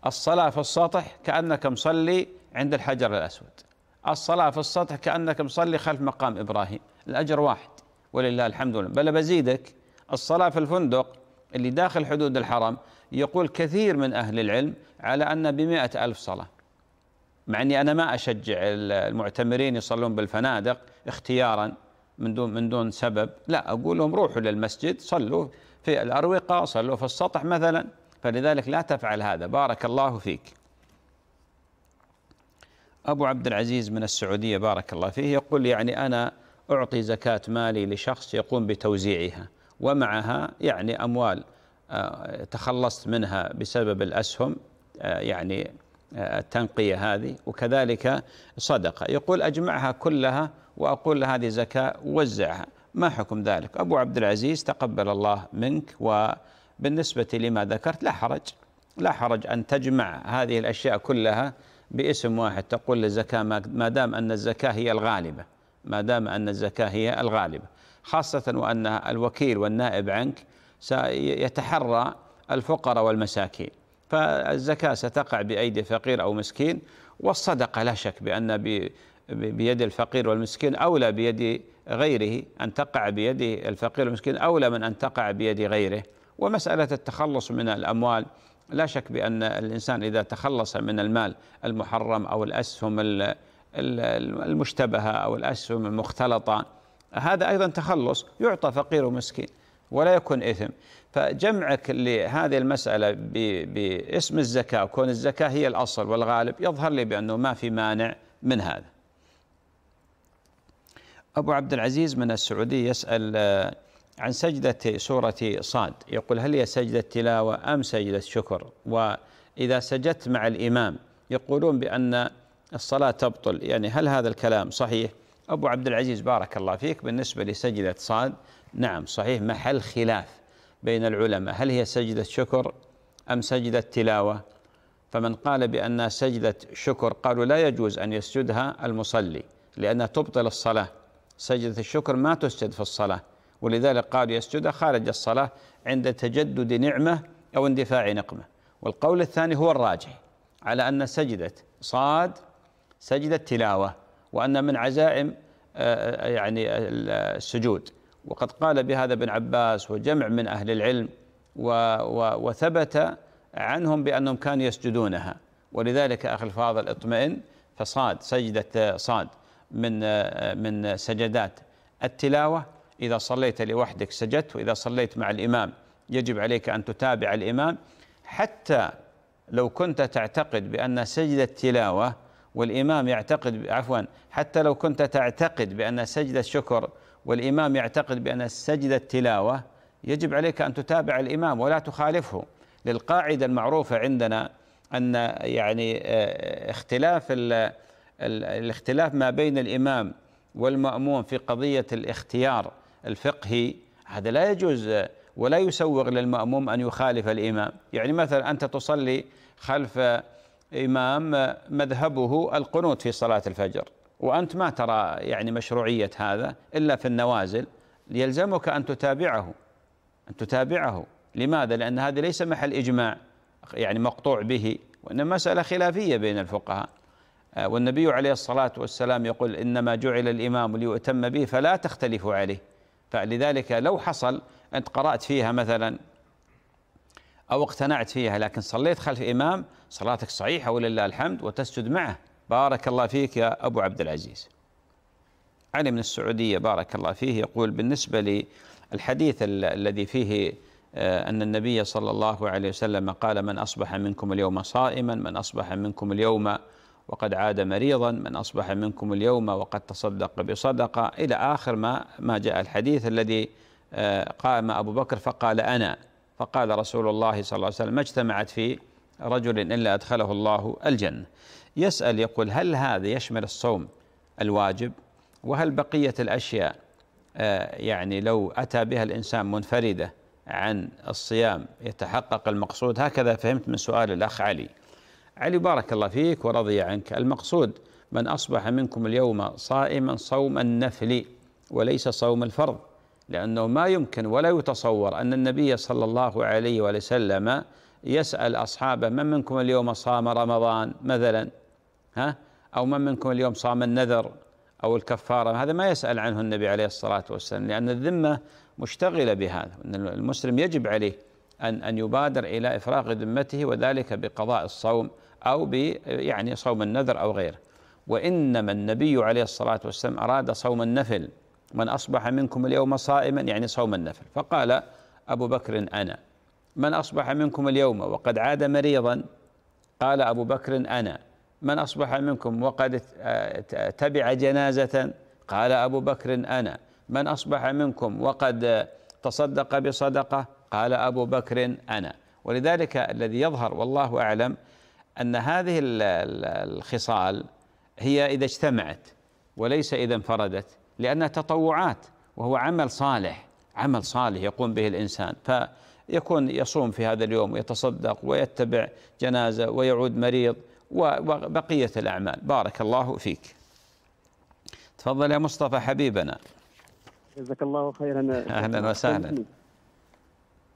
Speaker 1: الصلاة في السطح كأنك مصلي عند الحجر الأسود الصلاة في السطح كأنك مصلي خلف مقام إبراهيم الأجر واحد ولله الحمد لله بل بزيدك الصلاة في الفندق اللي داخل حدود الحرم يقول كثير من أهل العلم على أن بمئة ألف صلاة مع أني أنا ما أشجع المعتمرين يصلون بالفنادق اختيارا من دون من دون سبب لا أقول لهم روحوا للمسجد صلوا في الأروقة صلوا في السطح مثلا فلذلك لا تفعل هذا بارك الله فيك أبو عبد العزيز من السعودية بارك الله فيه يقول يعني أنا أعطي زكاة مالي لشخص يقوم بتوزيعها ومعها يعني أموال آه، تخلصت منها بسبب الأسهم آه، يعني آه، التنقية هذه وكذلك صدقة يقول أجمعها كلها وأقول هذه زكاة وزعها ما حكم ذلك أبو عبد العزيز تقبل الله منك وبالنسبة لما ذكرت لا حرج لا حرج أن تجمع هذه الأشياء كلها باسم واحد تقول للزكاة ما دام أن الزكاة هي الغالبة ما دام أن الزكاة هي الغالبة خاصة وأن الوكيل والنائب عنك سيتحرى الفقراء والمساكين فالزكاة ستقع بأيدي فقير أو مسكين والصدقة لا شك بأن بيد الفقير والمسكين أولى بيد غيره أن تقع بيد الفقير والمسكين أولى من أن تقع بيد غيره ومسألة التخلص من الأموال لا شك بأن الإنسان إذا تخلص من المال المحرم أو الأسهم المشتبهة أو الأسهم المختلطة هذا أيضا تخلص يعطى فقير ومسكين ولا يكون إثم فجمعك لهذه المسألة باسم الزكاة وكون الزكاة هي الأصل والغالب يظهر لي بأنه ما في مانع من هذا أبو عبد العزيز من السعودية يسأل آه، عن سجدة سورة صاد يقول هل هي سجدة تلاوة أم سجدة شكر وإذا سجدت مع الإمام يقولون بأن الصلاة تبطل يعني هل هذا الكلام صحيح أبو عبد العزيز بارك الله فيك بالنسبة لسجدة صاد نعم صحيح محل خلاف بين العلماء هل هي سجدة شكر أم سجدة تلاوة فمن قال بأن سجدة شكر قالوا لا يجوز أن يسجدها المصلي لأنها تبطل الصلاة سجدة الشكر ما تسجد في الصلاة ولذلك قالوا يسجدها خارج الصلاة عند تجدد نعمة أو اندفاع نقمة والقول الثاني هو الراجح على أن سجدة صاد سجدة تلاوة وأن من عزائم آه، آه، يعني السجود وقد قال بهذا ابن عباس وجمع من أهل العلم وثبت عنهم بأنهم كانوا يسجدونها ولذلك أخي الفاضل اطمئن فصاد سجدة صاد من آه، من سجدات التلاوة إذا صليت لوحدك سجدت وإذا صليت مع الإمام يجب عليك أن تتابع الإمام حتى لو كنت تعتقد بأن سجدة التلاوة والإمام يعتقد عفوا حتى لو كنت تعتقد بأن سجدة الشكر والإمام يعتقد بأن سجدة التلاوة يجب عليك أن تتابع الإمام ولا تخالفه للقاعدة المعروفة عندنا أن يعني آه، اختلاف الاختلاف ما بين الإمام والمأموم في قضية الاختيار الفقهي هذا لا يجوز ولا يسوغ للمأموم أن يخالف الإمام يعني مثلا أنت تصلي خلف إمام مذهبه القنوت في صلاة الفجر وأنت ما ترى يعني مشروعية هذا إلا في النوازل يلزمك أن تتابعه أن تتابعه لماذا؟ لأن هذا ليس محل إجماع يعني مقطوع به وإنما مسألة خلافية بين الفقهاء آه، والنبي عليه الصلاة والسلام يقول إنما جعل الإمام ليؤتم به فلا تختلفوا عليه فلذلك لو حصل أنت قرأت فيها مثلا أو اقتنعت فيها لكن صليت خلف إمام صلاتك صحيحة ولله الحمد وتسجد معه بارك الله فيك يا أبو عبد العزيز علي من السعودية بارك الله فيه يقول بالنسبة للحديث الذي فيه آه، أن النبي صلى الله عليه وسلم قال من أصبح منكم اليوم صائما من أصبح منكم اليوم وقد عاد مريضا من أصبح منكم اليوم وقد تصدق بصدقة إلى آخر ما ما جاء الحديث الذي آه، قام أبو بكر فقال أنا فقال رسول الله صلى الله عليه وسلم ما اجتمعت في رجل إلا أدخله الله الجنة يسأل يقول هل هذا يشمل الصوم الواجب وهل بقية الأشياء آه، يعني لو أتى بها الإنسان منفردة عن الصيام يتحقق المقصود هكذا فهمت من سؤال الأخ علي علي بارك الله فيك ورضي عنك المقصود من أصبح منكم اليوم صائما صوم النفل وليس صوم الفرض لأنه ما يمكن ولا يتصور أن النبي صلى الله عليه وسلم يسأل أصحابه من منكم اليوم صام رمضان مثلا ها أو من منكم اليوم صام النذر أو الكفارة هذا ما يسأل عنه النبي عليه الصلاة والسلام لأن الذمة مشتغلة بهذا أن المسلم يجب عليه أن أن يبادر إلى إفراغ ذمته وذلك بقضاء الصوم أو ب يعني صوم النذر أو غيره وإنما النبي عليه الصلاة والسلام أراد صوم النفل من أصبح منكم اليوم صائما يعني صوم النفل فقال أبو بكر أنا من أصبح منكم اليوم وقد عاد مريضا قال أبو بكر أنا من أصبح منكم وقد آه، تبع جنازة قال أبو بكر أنا من أصبح منكم وقد تصدق بصدقة قال أبو بكر أنا ولذلك الذي يظهر والله أعلم أن هذه الخصال هي إذا اجتمعت وليس إذا انفردت لأنها تطوعات وهو عمل صالح عمل صالح يقوم به الإنسان فيكون يصوم في هذا اليوم ويتصدق ويتبع جنازة ويعود مريض وبقية الأعمال بارك الله فيك تفضل يا مصطفى حبيبنا
Speaker 3: جزاك الله خيرا
Speaker 1: أهلا وسهلا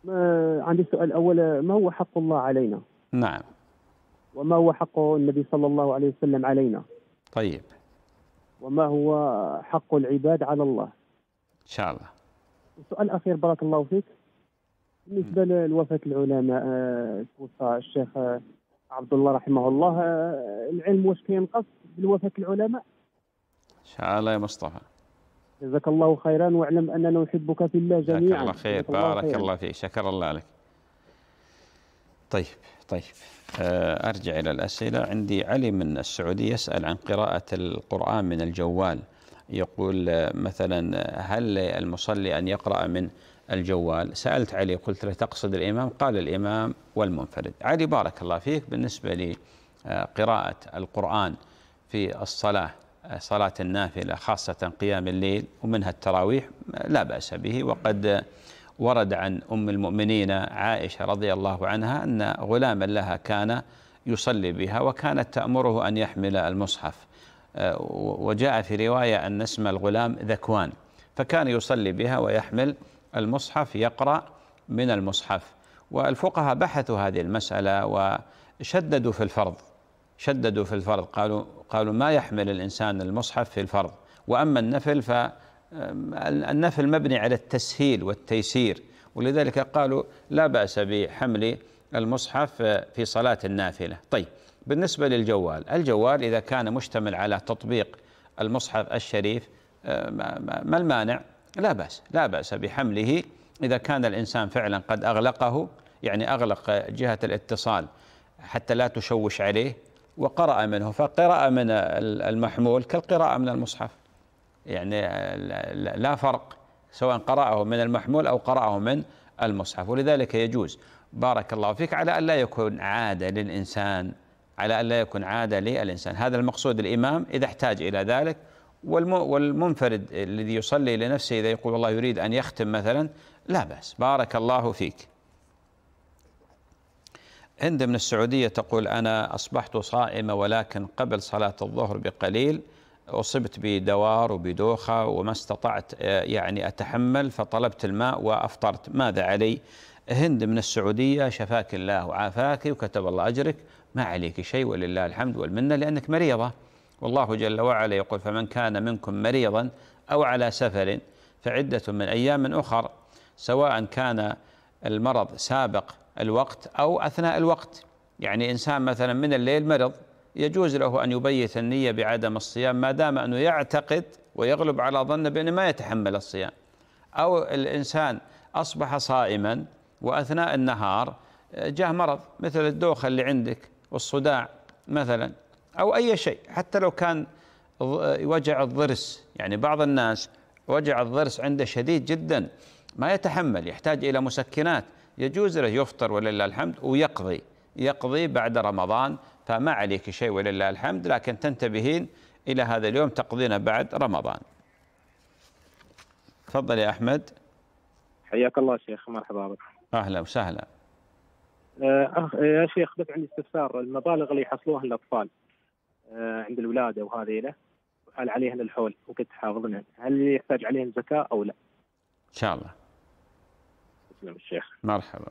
Speaker 3: أه، عندي سؤال أول ما هو حق الله علينا نعم وما هو حق النبي صلى الله عليه وسلم علينا طيب وما هو حق العباد على الله ان شاء الله السؤال الاخير بارك الله فيك بالنسبه لوفاه العلماء توفى آه، الشيخ آه، عبد الله رحمه الله آه، العلم واش كينقص بوفاه العلماء
Speaker 1: ان شاء الله يا مصطفى
Speaker 3: جزاك الله خيرا واعلم اننا نحبك في الله جميعا جزاك الله خير
Speaker 1: بارك الله فيك شكر الله لك طيب طيب آه، أرجع إلى الأسئلة عندي علي من السعودية يسأل عن قراءة القرآن من الجوال يقول آه، مثلا آه، هل المصلي أن يقرأ من الجوال سألت علي قلت له تقصد الإمام قال الإمام والمنفرد علي بارك الله فيك بالنسبة لقراءة القرآن في الصلاة صلاة النافلة خاصة قيام الليل ومنها التراويح لا بأس به وقد ورد عن أم المؤمنين عائشة رضي الله عنها أن غلاما لها كان يصلي بها وكانت تأمره أن يحمل المصحف آه، وجاء في رواية أن اسم الغلام ذكوان فكان يصلي بها ويحمل المصحف يقرأ من المصحف والفقهاء بحثوا هذه المسألة وشددوا في الفرض شددوا في الفرض قالوا قالوا ما يحمل الإنسان المصحف في الفرض وأما النفل ف النفل مبني على التسهيل والتيسير ولذلك قالوا لا بأس بحمل المصحف في صلاة النافلة طيب بالنسبة للجوال الجوال إذا كان مشتمل على تطبيق المصحف الشريف ما المانع لا بأس لا بأس بحمله إذا كان الإنسان فعلا قد أغلقه يعني أغلق جهة الاتصال حتى لا تشوش عليه وقرأ منه فقراءة من المحمول كالقراءة من المصحف يعني لا فرق سواء قرأه من المحمول أو قرأه من المصحف ولذلك يجوز بارك الله فيك على أن لا يكون عادة للإنسان على أن لا يكون عادة للإنسان هذا المقصود الإمام إذا احتاج إلى ذلك والمنفرد الذي يصلي لنفسه إذا يقول والله يريد أن يختم مثلا لا بأس بارك الله فيك هند من السعودية تقول أنا أصبحت صائمة ولكن قبل صلاة الظهر بقليل أصبت بدوار وبدوخة وما استطعت آه، يعني أتحمل فطلبت الماء وأفطرت ماذا علي هند من السعودية شفاك الله وعافاك وكتب الله أجرك ما عليك شيء ولله الحمد والمنة لأنك مريضة والله جل وعلا يقول فمن كان منكم مريضا أو على سفر فعدة من أيام أخر سواء كان المرض سابق الوقت أو أثناء الوقت يعني إنسان مثلا من الليل مرض يجوز له أن يبيت النية بعدم الصيام ما دام أنه يعتقد ويغلب على ظنه بأنه ما يتحمل الصيام أو الإنسان أصبح صائما وأثناء النهار جاه مرض مثل الدوخة اللي عندك والصداع مثلا أو أي شيء حتى لو كان وجع الضرس يعني بعض الناس وجع الضرس عنده شديد جدا ما يتحمل يحتاج إلى مسكنات يجوز له يفطر ولله الحمد ويقضي يقضي بعد رمضان فما عليك شيء ولله الحمد لكن تنتبهين إلى هذا اليوم تقضينه بعد رمضان تفضل يا أحمد
Speaker 4: حياك
Speaker 3: الله شيخ مرحبا بك
Speaker 1: أهلا وسهلا
Speaker 3: آه، أخ يا شيخ بس عندي استفسار المبالغ اللي يحصلوها الأطفال آه، عند الولادة وهذه له قال عليهن الحول وكنت تحافظنا هل يحتاج عليهم زكاة أو لا إن شاء الله الشيخ
Speaker 1: مرحبا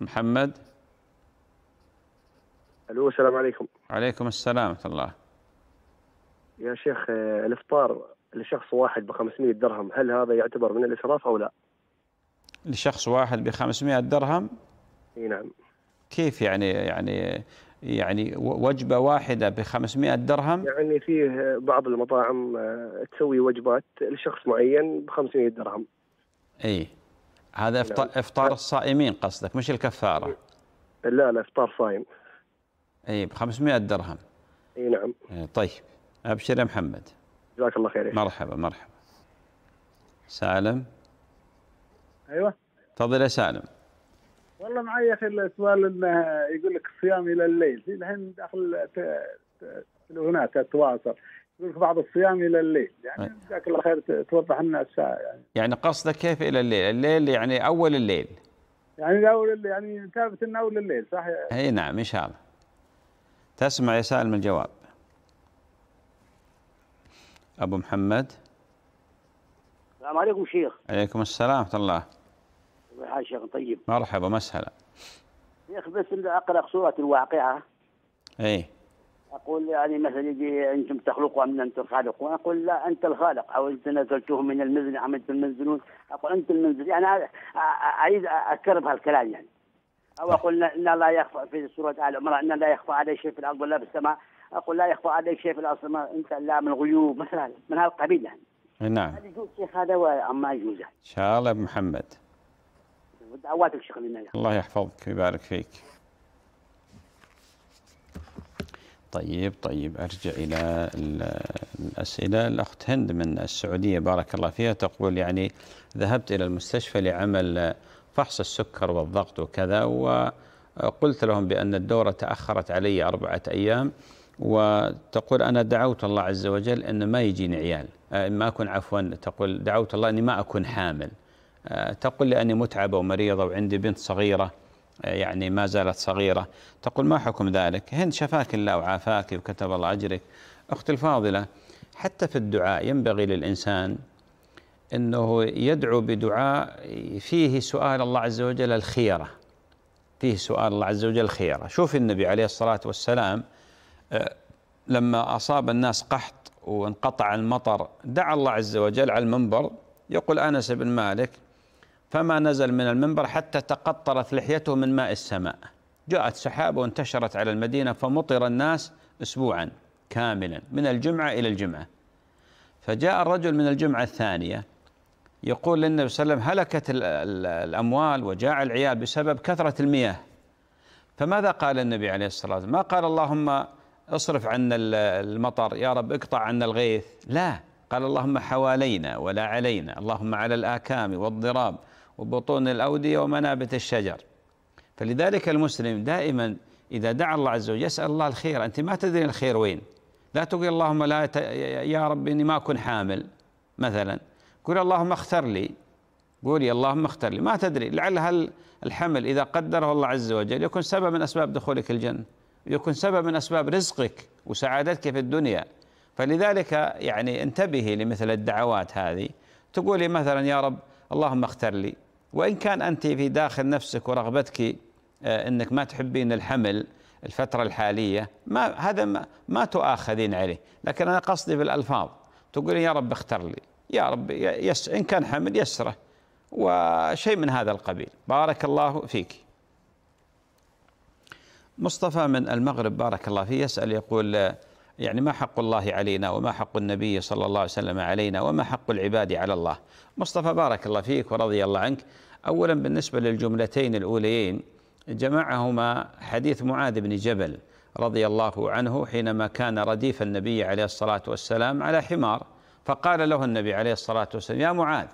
Speaker 1: محمد
Speaker 3: الو السلام عليكم
Speaker 1: عليكم السلام ورحمه الله
Speaker 3: يا شيخ آه، الافطار لشخص واحد ب 500 درهم هل هذا يعتبر من الاسراف او لا؟
Speaker 1: لشخص واحد ب 500 درهم؟ اي نعم كيف يعني يعني يعني وجبة واحدة ب 500 درهم
Speaker 3: يعني فيه بعض المطاعم آه، تسوي وجبات لشخص معين ب 500 درهم
Speaker 1: اي هذا افطار, نعم. إفطار الصائمين قصدك مش الكفارة
Speaker 3: لا لا افطار صائم
Speaker 1: اي ب 500 درهم اي نعم إيه، طيب ابشر يا محمد جزاك الله خير مرحبا مرحبا سالم ايوه تفضل يا سالم
Speaker 3: والله معي يا اخي السؤال انه يقول لك الصيام الى الليل الحين داخل هناك التواصل يقول لك بعض الصيام الى الليل يعني طيب. جزاك الله خير توضح لنا الساعه يعني
Speaker 1: يعني قصدك كيف الى الليل؟ الليل يعني اول الليل
Speaker 3: يعني اول يعني ثابت انه اول الليل صح؟
Speaker 1: اي نعم ان شاء الله تسمع يا سالم الجواب أبو محمد
Speaker 3: السلام عليكم شيخ
Speaker 1: عليكم السلام ورحمة الله
Speaker 3: حال شيخ طيب
Speaker 1: مرحبا مسهلا
Speaker 3: شيخ بس أقرأ سورة الواقعة أي أقول يعني مثلا يجي أنتم تخلقوا أم أنتم خالقون أقول لا أنت الخالق أو أنت نزلته من المزن أم أنتم المنزلون أقول أنت المنزل يعني أريد أكرر هالكلام يعني أو أقول إن لا يخفى في سورة آل عمران إن لا يخفى عليه شيء في الأرض ولا في السماء أقول لا يخفى عليه شيء في الأرض أنت لا من الغيوب مثلا من هالقبيل يعني نعم هذا يجوز شيخ هذا وما يجوز يعني. إن
Speaker 1: شاء الله محمد
Speaker 3: دعواتك شيخ لنا يعني.
Speaker 1: الله يحفظك ويبارك فيك طيب طيب أرجع إلى الأسئلة الأخت هند من السعودية بارك الله فيها تقول يعني ذهبت إلى المستشفى لعمل فحص السكر والضغط وكذا وقلت لهم بأن الدورة تأخرت علي أربعة أيام وتقول أنا دعوت الله عز وجل أن ما يجيني عيال آه، ما أكون عفوا تقول دعوت الله أني ما أكون حامل آه، تقول لأني متعبة ومريضة وعندي بنت صغيرة آه، يعني ما زالت صغيرة تقول ما حكم ذلك هند شفاك الله وعافاك وكتب الله أجرك أختي الفاضلة حتى في الدعاء ينبغي للإنسان انه يدعو بدعاء فيه سؤال الله عز وجل الخيره فيه سؤال الله عز وجل الخيره شوف النبي عليه الصلاه والسلام آه، لما اصاب الناس قحط وانقطع المطر دعا الله عز وجل على المنبر يقول انس بن مالك فما نزل من المنبر حتى تقطرت لحيته من ماء السماء جاءت سحابه وانتشرت على المدينه فمطر الناس اسبوعا كاملا من الجمعه الى الجمعه فجاء الرجل من الجمعه الثانيه يقول النبي صلى الله عليه وسلم هلكت الأموال وجاع العيال بسبب كثرة المياه فماذا قال النبي عليه الصلاة والسلام ما قال اللهم اصرف عنا المطر يا رب اقطع عنا الغيث لا قال اللهم حوالينا ولا علينا اللهم على الآكام والضراب وبطون الأودية ومنابت الشجر فلذلك المسلم دائما إذا دعا الله عز وجل يسأل الله الخير أنت ما تدري الخير وين لا تقول اللهم لا يا رب إني ما أكون حامل مثلا قول اللهم اختر لي قولي اللهم اختر لي ما تدري لعل هل الحمل إذا قدره الله عز وجل يكون سبب من أسباب دخولك الجنة يكون سبب من أسباب رزقك وسعادتك في الدنيا فلذلك يعني انتبهي لمثل الدعوات هذه تقولي مثلا يا رب اللهم اختر لي وإن كان أنت في داخل نفسك ورغبتك آه، أنك ما تحبين الحمل الفترة الحالية ما هذا ما, ما تؤاخذين عليه لكن أنا قصدي بالألفاظ تقولي يا رب اختر لي يا رب يس إن كان حمل يسره وشيء من هذا القبيل بارك الله فيك مصطفى من المغرب بارك الله فيه يسأل يقول يعني ما حق الله علينا وما حق النبي صلى الله عليه وسلم علينا وما حق العباد على الله مصطفى بارك الله فيك ورضي الله عنك أولا بالنسبة للجملتين الأوليين جمعهما حديث معاذ بن جبل رضي الله عنه حينما كان رديف النبي عليه الصلاة والسلام على حمار فقال له النبي عليه الصلاة والسلام يا معاذ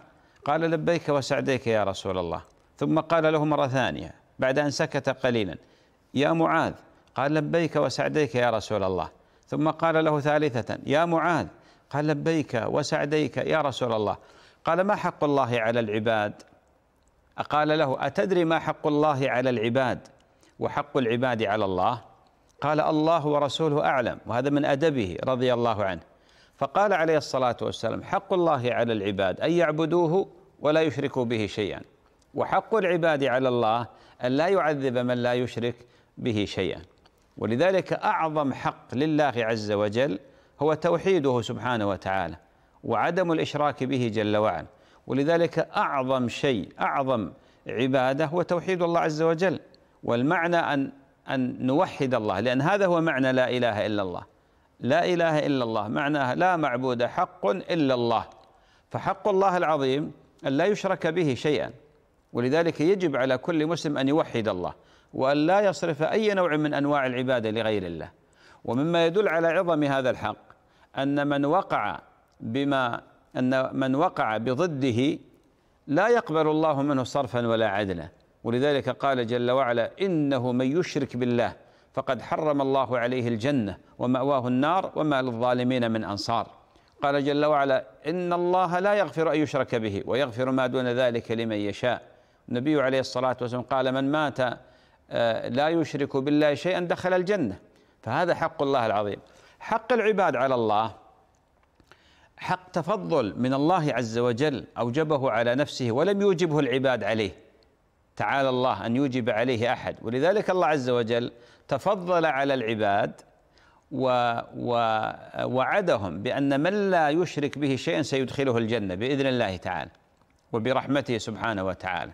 Speaker 1: قال لبيك وسعديك يا رسول الله ثم قال له مرة ثانية بعد أن سكت قليلا يا معاذ قال لبيك وسعديك يا رسول الله ثم قال له ثالثة يا معاذ قال لبيك وسعديك يا رسول الله قال ما حق الله على العباد قال له أتدري ما حق الله على العباد وحق العباد على الله قال الله ورسوله أعلم وهذا من أدبه رضي الله عنه فقال عليه الصلاة والسلام حق الله على العباد أن يعبدوه ولا يشركوا به شيئا وحق العباد على الله أن لا يعذب من لا يشرك به شيئا ولذلك أعظم حق لله عز وجل هو توحيده سبحانه وتعالى وعدم الإشراك به جل وعلا ولذلك أعظم شيء أعظم عبادة هو توحيد الله عز وجل والمعنى أن أن نوحد الله لأن هذا هو معنى لا إله إلا الله لا إله إلا الله معناها لا معبود حق إلا الله فحق الله العظيم أن لا يشرك به شيئا ولذلك يجب على كل مسلم أن يوحد الله وأن لا يصرف أي نوع من أنواع العبادة لغير الله ومما يدل على عظم هذا الحق أن من وقع بما أن من وقع بضده لا يقبل الله منه صرفا ولا عدلا ولذلك قال جل وعلا إنه من يشرك بالله فقد حرم الله عليه الجنة ومأواه النار وما للظالمين من أنصار قال جل وعلا إن الله لا يغفر أن يشرك به ويغفر ما دون ذلك لمن يشاء النبي عليه الصلاة والسلام قال من مات آه، لا يشرك بالله شيئا دخل الجنة فهذا حق الله العظيم حق العباد على الله حق تفضل من الله عز وجل أوجبه على نفسه ولم يوجبه العباد عليه تعالى الله ان يوجب عليه احد ولذلك الله عز وجل تفضل على العباد ووعدهم بان من لا يشرك به شيئا سيدخله الجنه باذن الله تعالى وبرحمته سبحانه وتعالى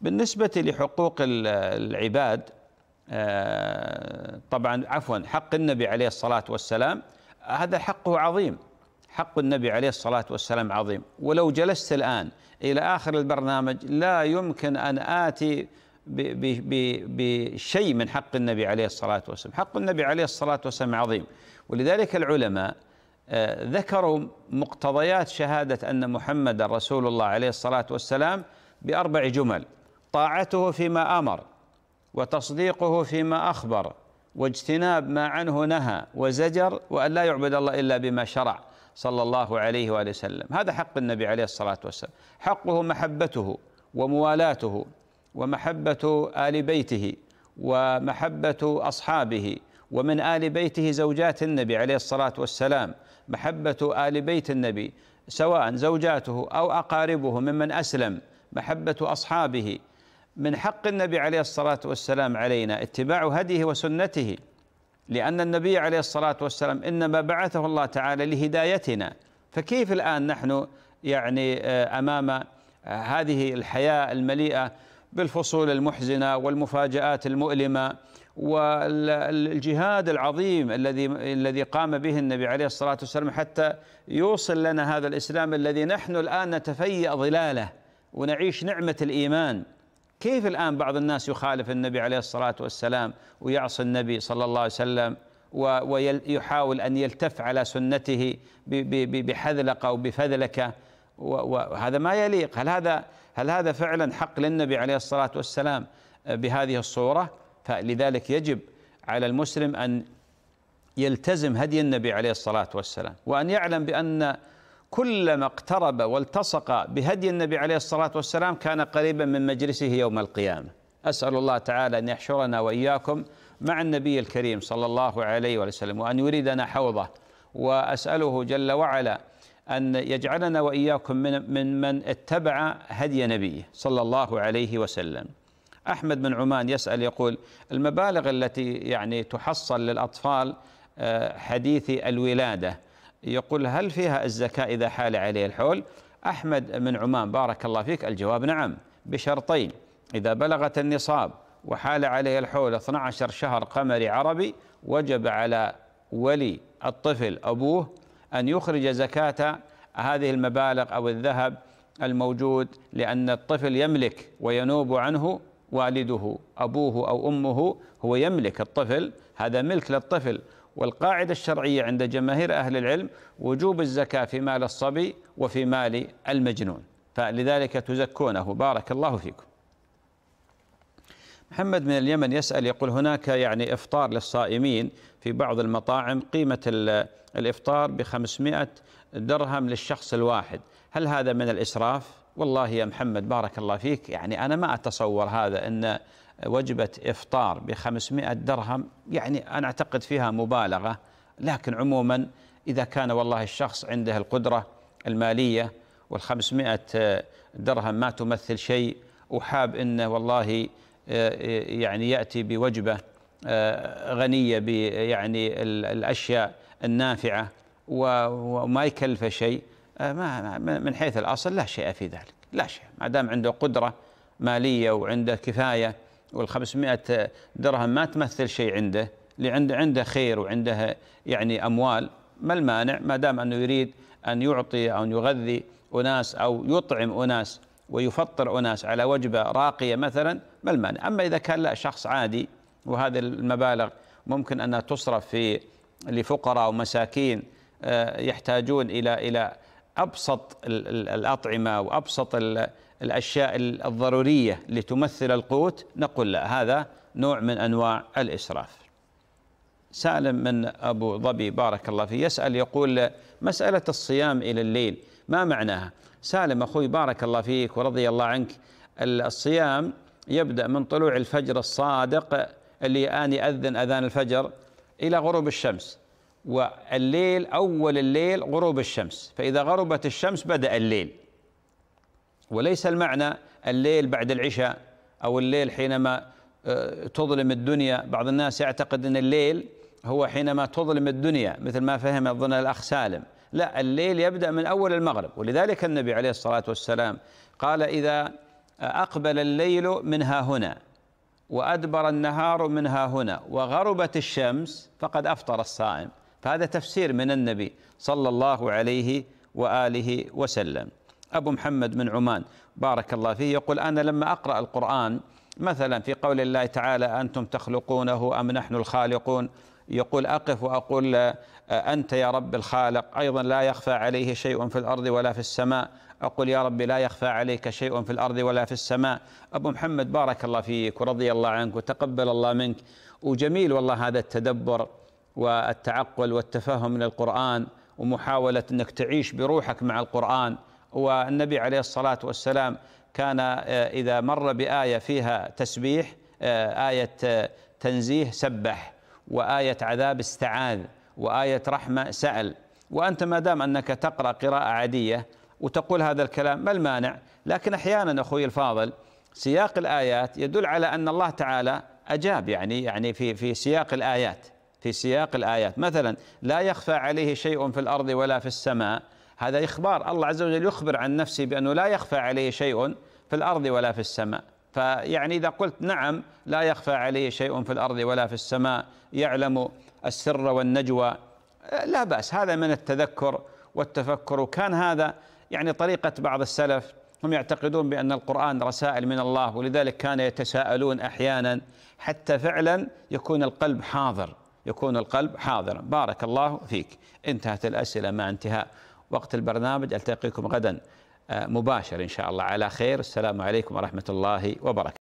Speaker 1: بالنسبه لحقوق العباد آه، طبعا عفوا حق النبي عليه الصلاه والسلام هذا حقه عظيم حق النبي عليه الصلاة والسلام عظيم ولو جلست الآن إلى آخر البرنامج لا يمكن أن آتي بشيء من حق النبي عليه الصلاة والسلام حق النبي عليه الصلاة والسلام عظيم ولذلك العلماء آه، ذكروا مقتضيات شهادة أن محمد رسول الله عليه الصلاة والسلام بأربع جمل طاعته فيما أمر وتصديقه فيما أخبر واجتناب ما عنه نهى وزجر وأن لا يعبد الله إلا بما شرع صلى الله عليه وآله وسلم هذا حق النبي عليه الصلاة والسلام حقه محبته وموالاته ومحبة آل بيته ومحبة أصحابه ومن آل بيته زوجات النبي عليه الصلاة والسلام محبة آل بيت النبي سواء زوجاته أو أقاربه ممن أسلم محبة أصحابه من حق النبي عليه الصلاة والسلام علينا اتباع هديه وسنته لأن النبي عليه الصلاة والسلام إنما بعثه الله تعالى لهدايتنا فكيف الآن نحن يعني آه، أمام آه، هذه الحياة المليئة بالفصول المحزنة والمفاجآت المؤلمة والجهاد العظيم الذي الذي قام به النبي عليه الصلاة والسلام حتى يوصل لنا هذا الإسلام الذي نحن الآن نتفيأ ظلاله ونعيش نعمة الإيمان كيف الآن بعض الناس يخالف النبي عليه الصلاة والسلام ويعصي النبي صلى الله عليه وسلم ويحاول أن يلتف على سنته بحذلقة بفذلكة وهذا ما يليق هل هذا هل هذا فعلا حق للنبي عليه الصلاة والسلام بهذه الصورة فلذلك يجب على المسلم أن يلتزم هدي النبي عليه الصلاة والسلام وأن يعلم بأن كلما اقترب والتصق بهدي النبي عليه الصلاة والسلام كان قريبا من مجلسه يوم القيامة أسأل الله تعالى أن يحشرنا وإياكم مع النبي الكريم صلى الله عليه وسلم وأن يريدنا حوضه وأسأله جل وعلا أن يجعلنا وإياكم من, من من اتبع هدي نبيه صلى الله عليه وسلم أحمد من عمان يسأل يقول المبالغ التي يعني تحصل للأطفال آه، حديث الولادة يقول هل فيها الزكاة إذا حال عليه الحول أحمد من عمان بارك الله فيك الجواب نعم بشرطين إذا بلغت النصاب وحال عليه الحول 12 شهر قمري عربي وجب على ولي الطفل أبوه أن يخرج زكاة هذه المبالغ أو الذهب الموجود لأن الطفل يملك وينوب عنه والده أبوه أو أمه هو يملك الطفل هذا ملك للطفل والقاعدة الشرعية عند جماهير أهل العلم وجوب الزكاة في مال الصبي وفي مال المجنون فلذلك تزكونه بارك الله فيكم محمد من اليمن يسأل يقول هناك يعني إفطار للصائمين في بعض المطاعم قيمة الإفطار ب 500 درهم للشخص الواحد هل هذا من الإسراف؟ والله يا محمد بارك الله فيك يعني أنا ما أتصور هذا أن وجبة إفطار ب 500 درهم يعني أنا أعتقد فيها مبالغة لكن عموما إذا كان والله الشخص عنده القدرة المالية والخمسمائة 500 درهم ما تمثل شيء وحاب أنه والله آه، يعني يأتي بوجبة آه، غنية يعني الأشياء النافعة وما يكلفه شيء آه، ما من حيث الأصل لا شيء في ذلك لا شيء ما دام عنده قدرة مالية وعنده كفاية وال500 درهم ما تمثل شيء عنده اللي عنده عنده خير وعنده يعني اموال ما المانع ما دام انه يريد ان يعطي او أن يغذي اناس او يطعم اناس ويفطر اناس على وجبه راقيه مثلا ما المانع اما اذا كان لا شخص عادي وهذه المبالغ ممكن انها تصرف في لفقراء ومساكين آه، يحتاجون الى الى ابسط الاطعمه وابسط الأشياء الضرورية لتمثل القوت نقول لا هذا نوع من أنواع الإسراف سالم من أبو ظبي بارك الله فيه يسأل يقول مسألة الصيام إلى الليل ما معناها سالم أخوي بارك الله فيك ورضي الله عنك الصيام يبدأ من طلوع الفجر الصادق اللي آني أذن أذان الفجر إلى غروب الشمس والليل أول الليل غروب الشمس فإذا غربت الشمس بدأ الليل وليس المعنى الليل بعد العشاء أو الليل حينما آه، تظلم الدنيا بعض الناس يعتقد أن الليل هو حينما تظلم الدنيا مثل ما فهم أظن الأخ سالم لا الليل يبدأ من أول المغرب ولذلك النبي عليه الصلاة والسلام قال إذا أقبل الليل منها هنا وأدبر النهار منها هنا وغربت الشمس فقد أفطر الصائم فهذا تفسير من النبي صلى الله عليه وآله وسلم أبو محمد من عمان بارك الله فيه يقول أنا لما أقرأ القرآن مثلا في قول الله تعالى أنتم تخلقونه أم نحن الخالقون يقول أقف وأقول آه، أنت يا رب الخالق أيضا لا يخفى عليه شيء في الأرض ولا في السماء أقول يا رب لا يخفى عليك شيء في الأرض ولا في السماء أبو محمد بارك الله فيك ورضي الله عنك وتقبل الله منك وجميل والله هذا التدبر والتعقل والتفهم للقرآن ومحاولة أنك تعيش بروحك مع القرآن والنبي عليه الصلاة والسلام كان آه، إذا مر بآية فيها تسبيح آه، آية آه، تنزيه سبح وآية عذاب استعاذ وآية رحمة سأل وأنت ما دام أنك تقرأ قراءة عادية وتقول هذا الكلام ما المانع لكن أحيانا أخوي الفاضل سياق الآيات يدل على أن الله تعالى أجاب يعني يعني في في سياق الآيات في سياق الآيات مثلا لا يخفى عليه شيء في الأرض ولا في السماء هذا إخبار الله عز وجل يخبر عن نفسه بأنه لا يخفى عليه شيء في الأرض ولا في السماء فيعني إذا قلت نعم لا يخفى عليه شيء في الأرض ولا في السماء يعلم السر والنجوى لا بأس هذا من التذكر والتفكر وكان هذا يعني طريقة بعض السلف هم يعتقدون بأن القرآن رسائل من الله ولذلك كان يتساءلون أحيانا حتى فعلا يكون القلب حاضر يكون القلب حاضرا بارك الله فيك انتهت الأسئلة مع انتهاء وقت البرنامج ألتقيكم غدا آه، مباشر إن شاء الله على خير السلام عليكم ورحمة الله وبركاته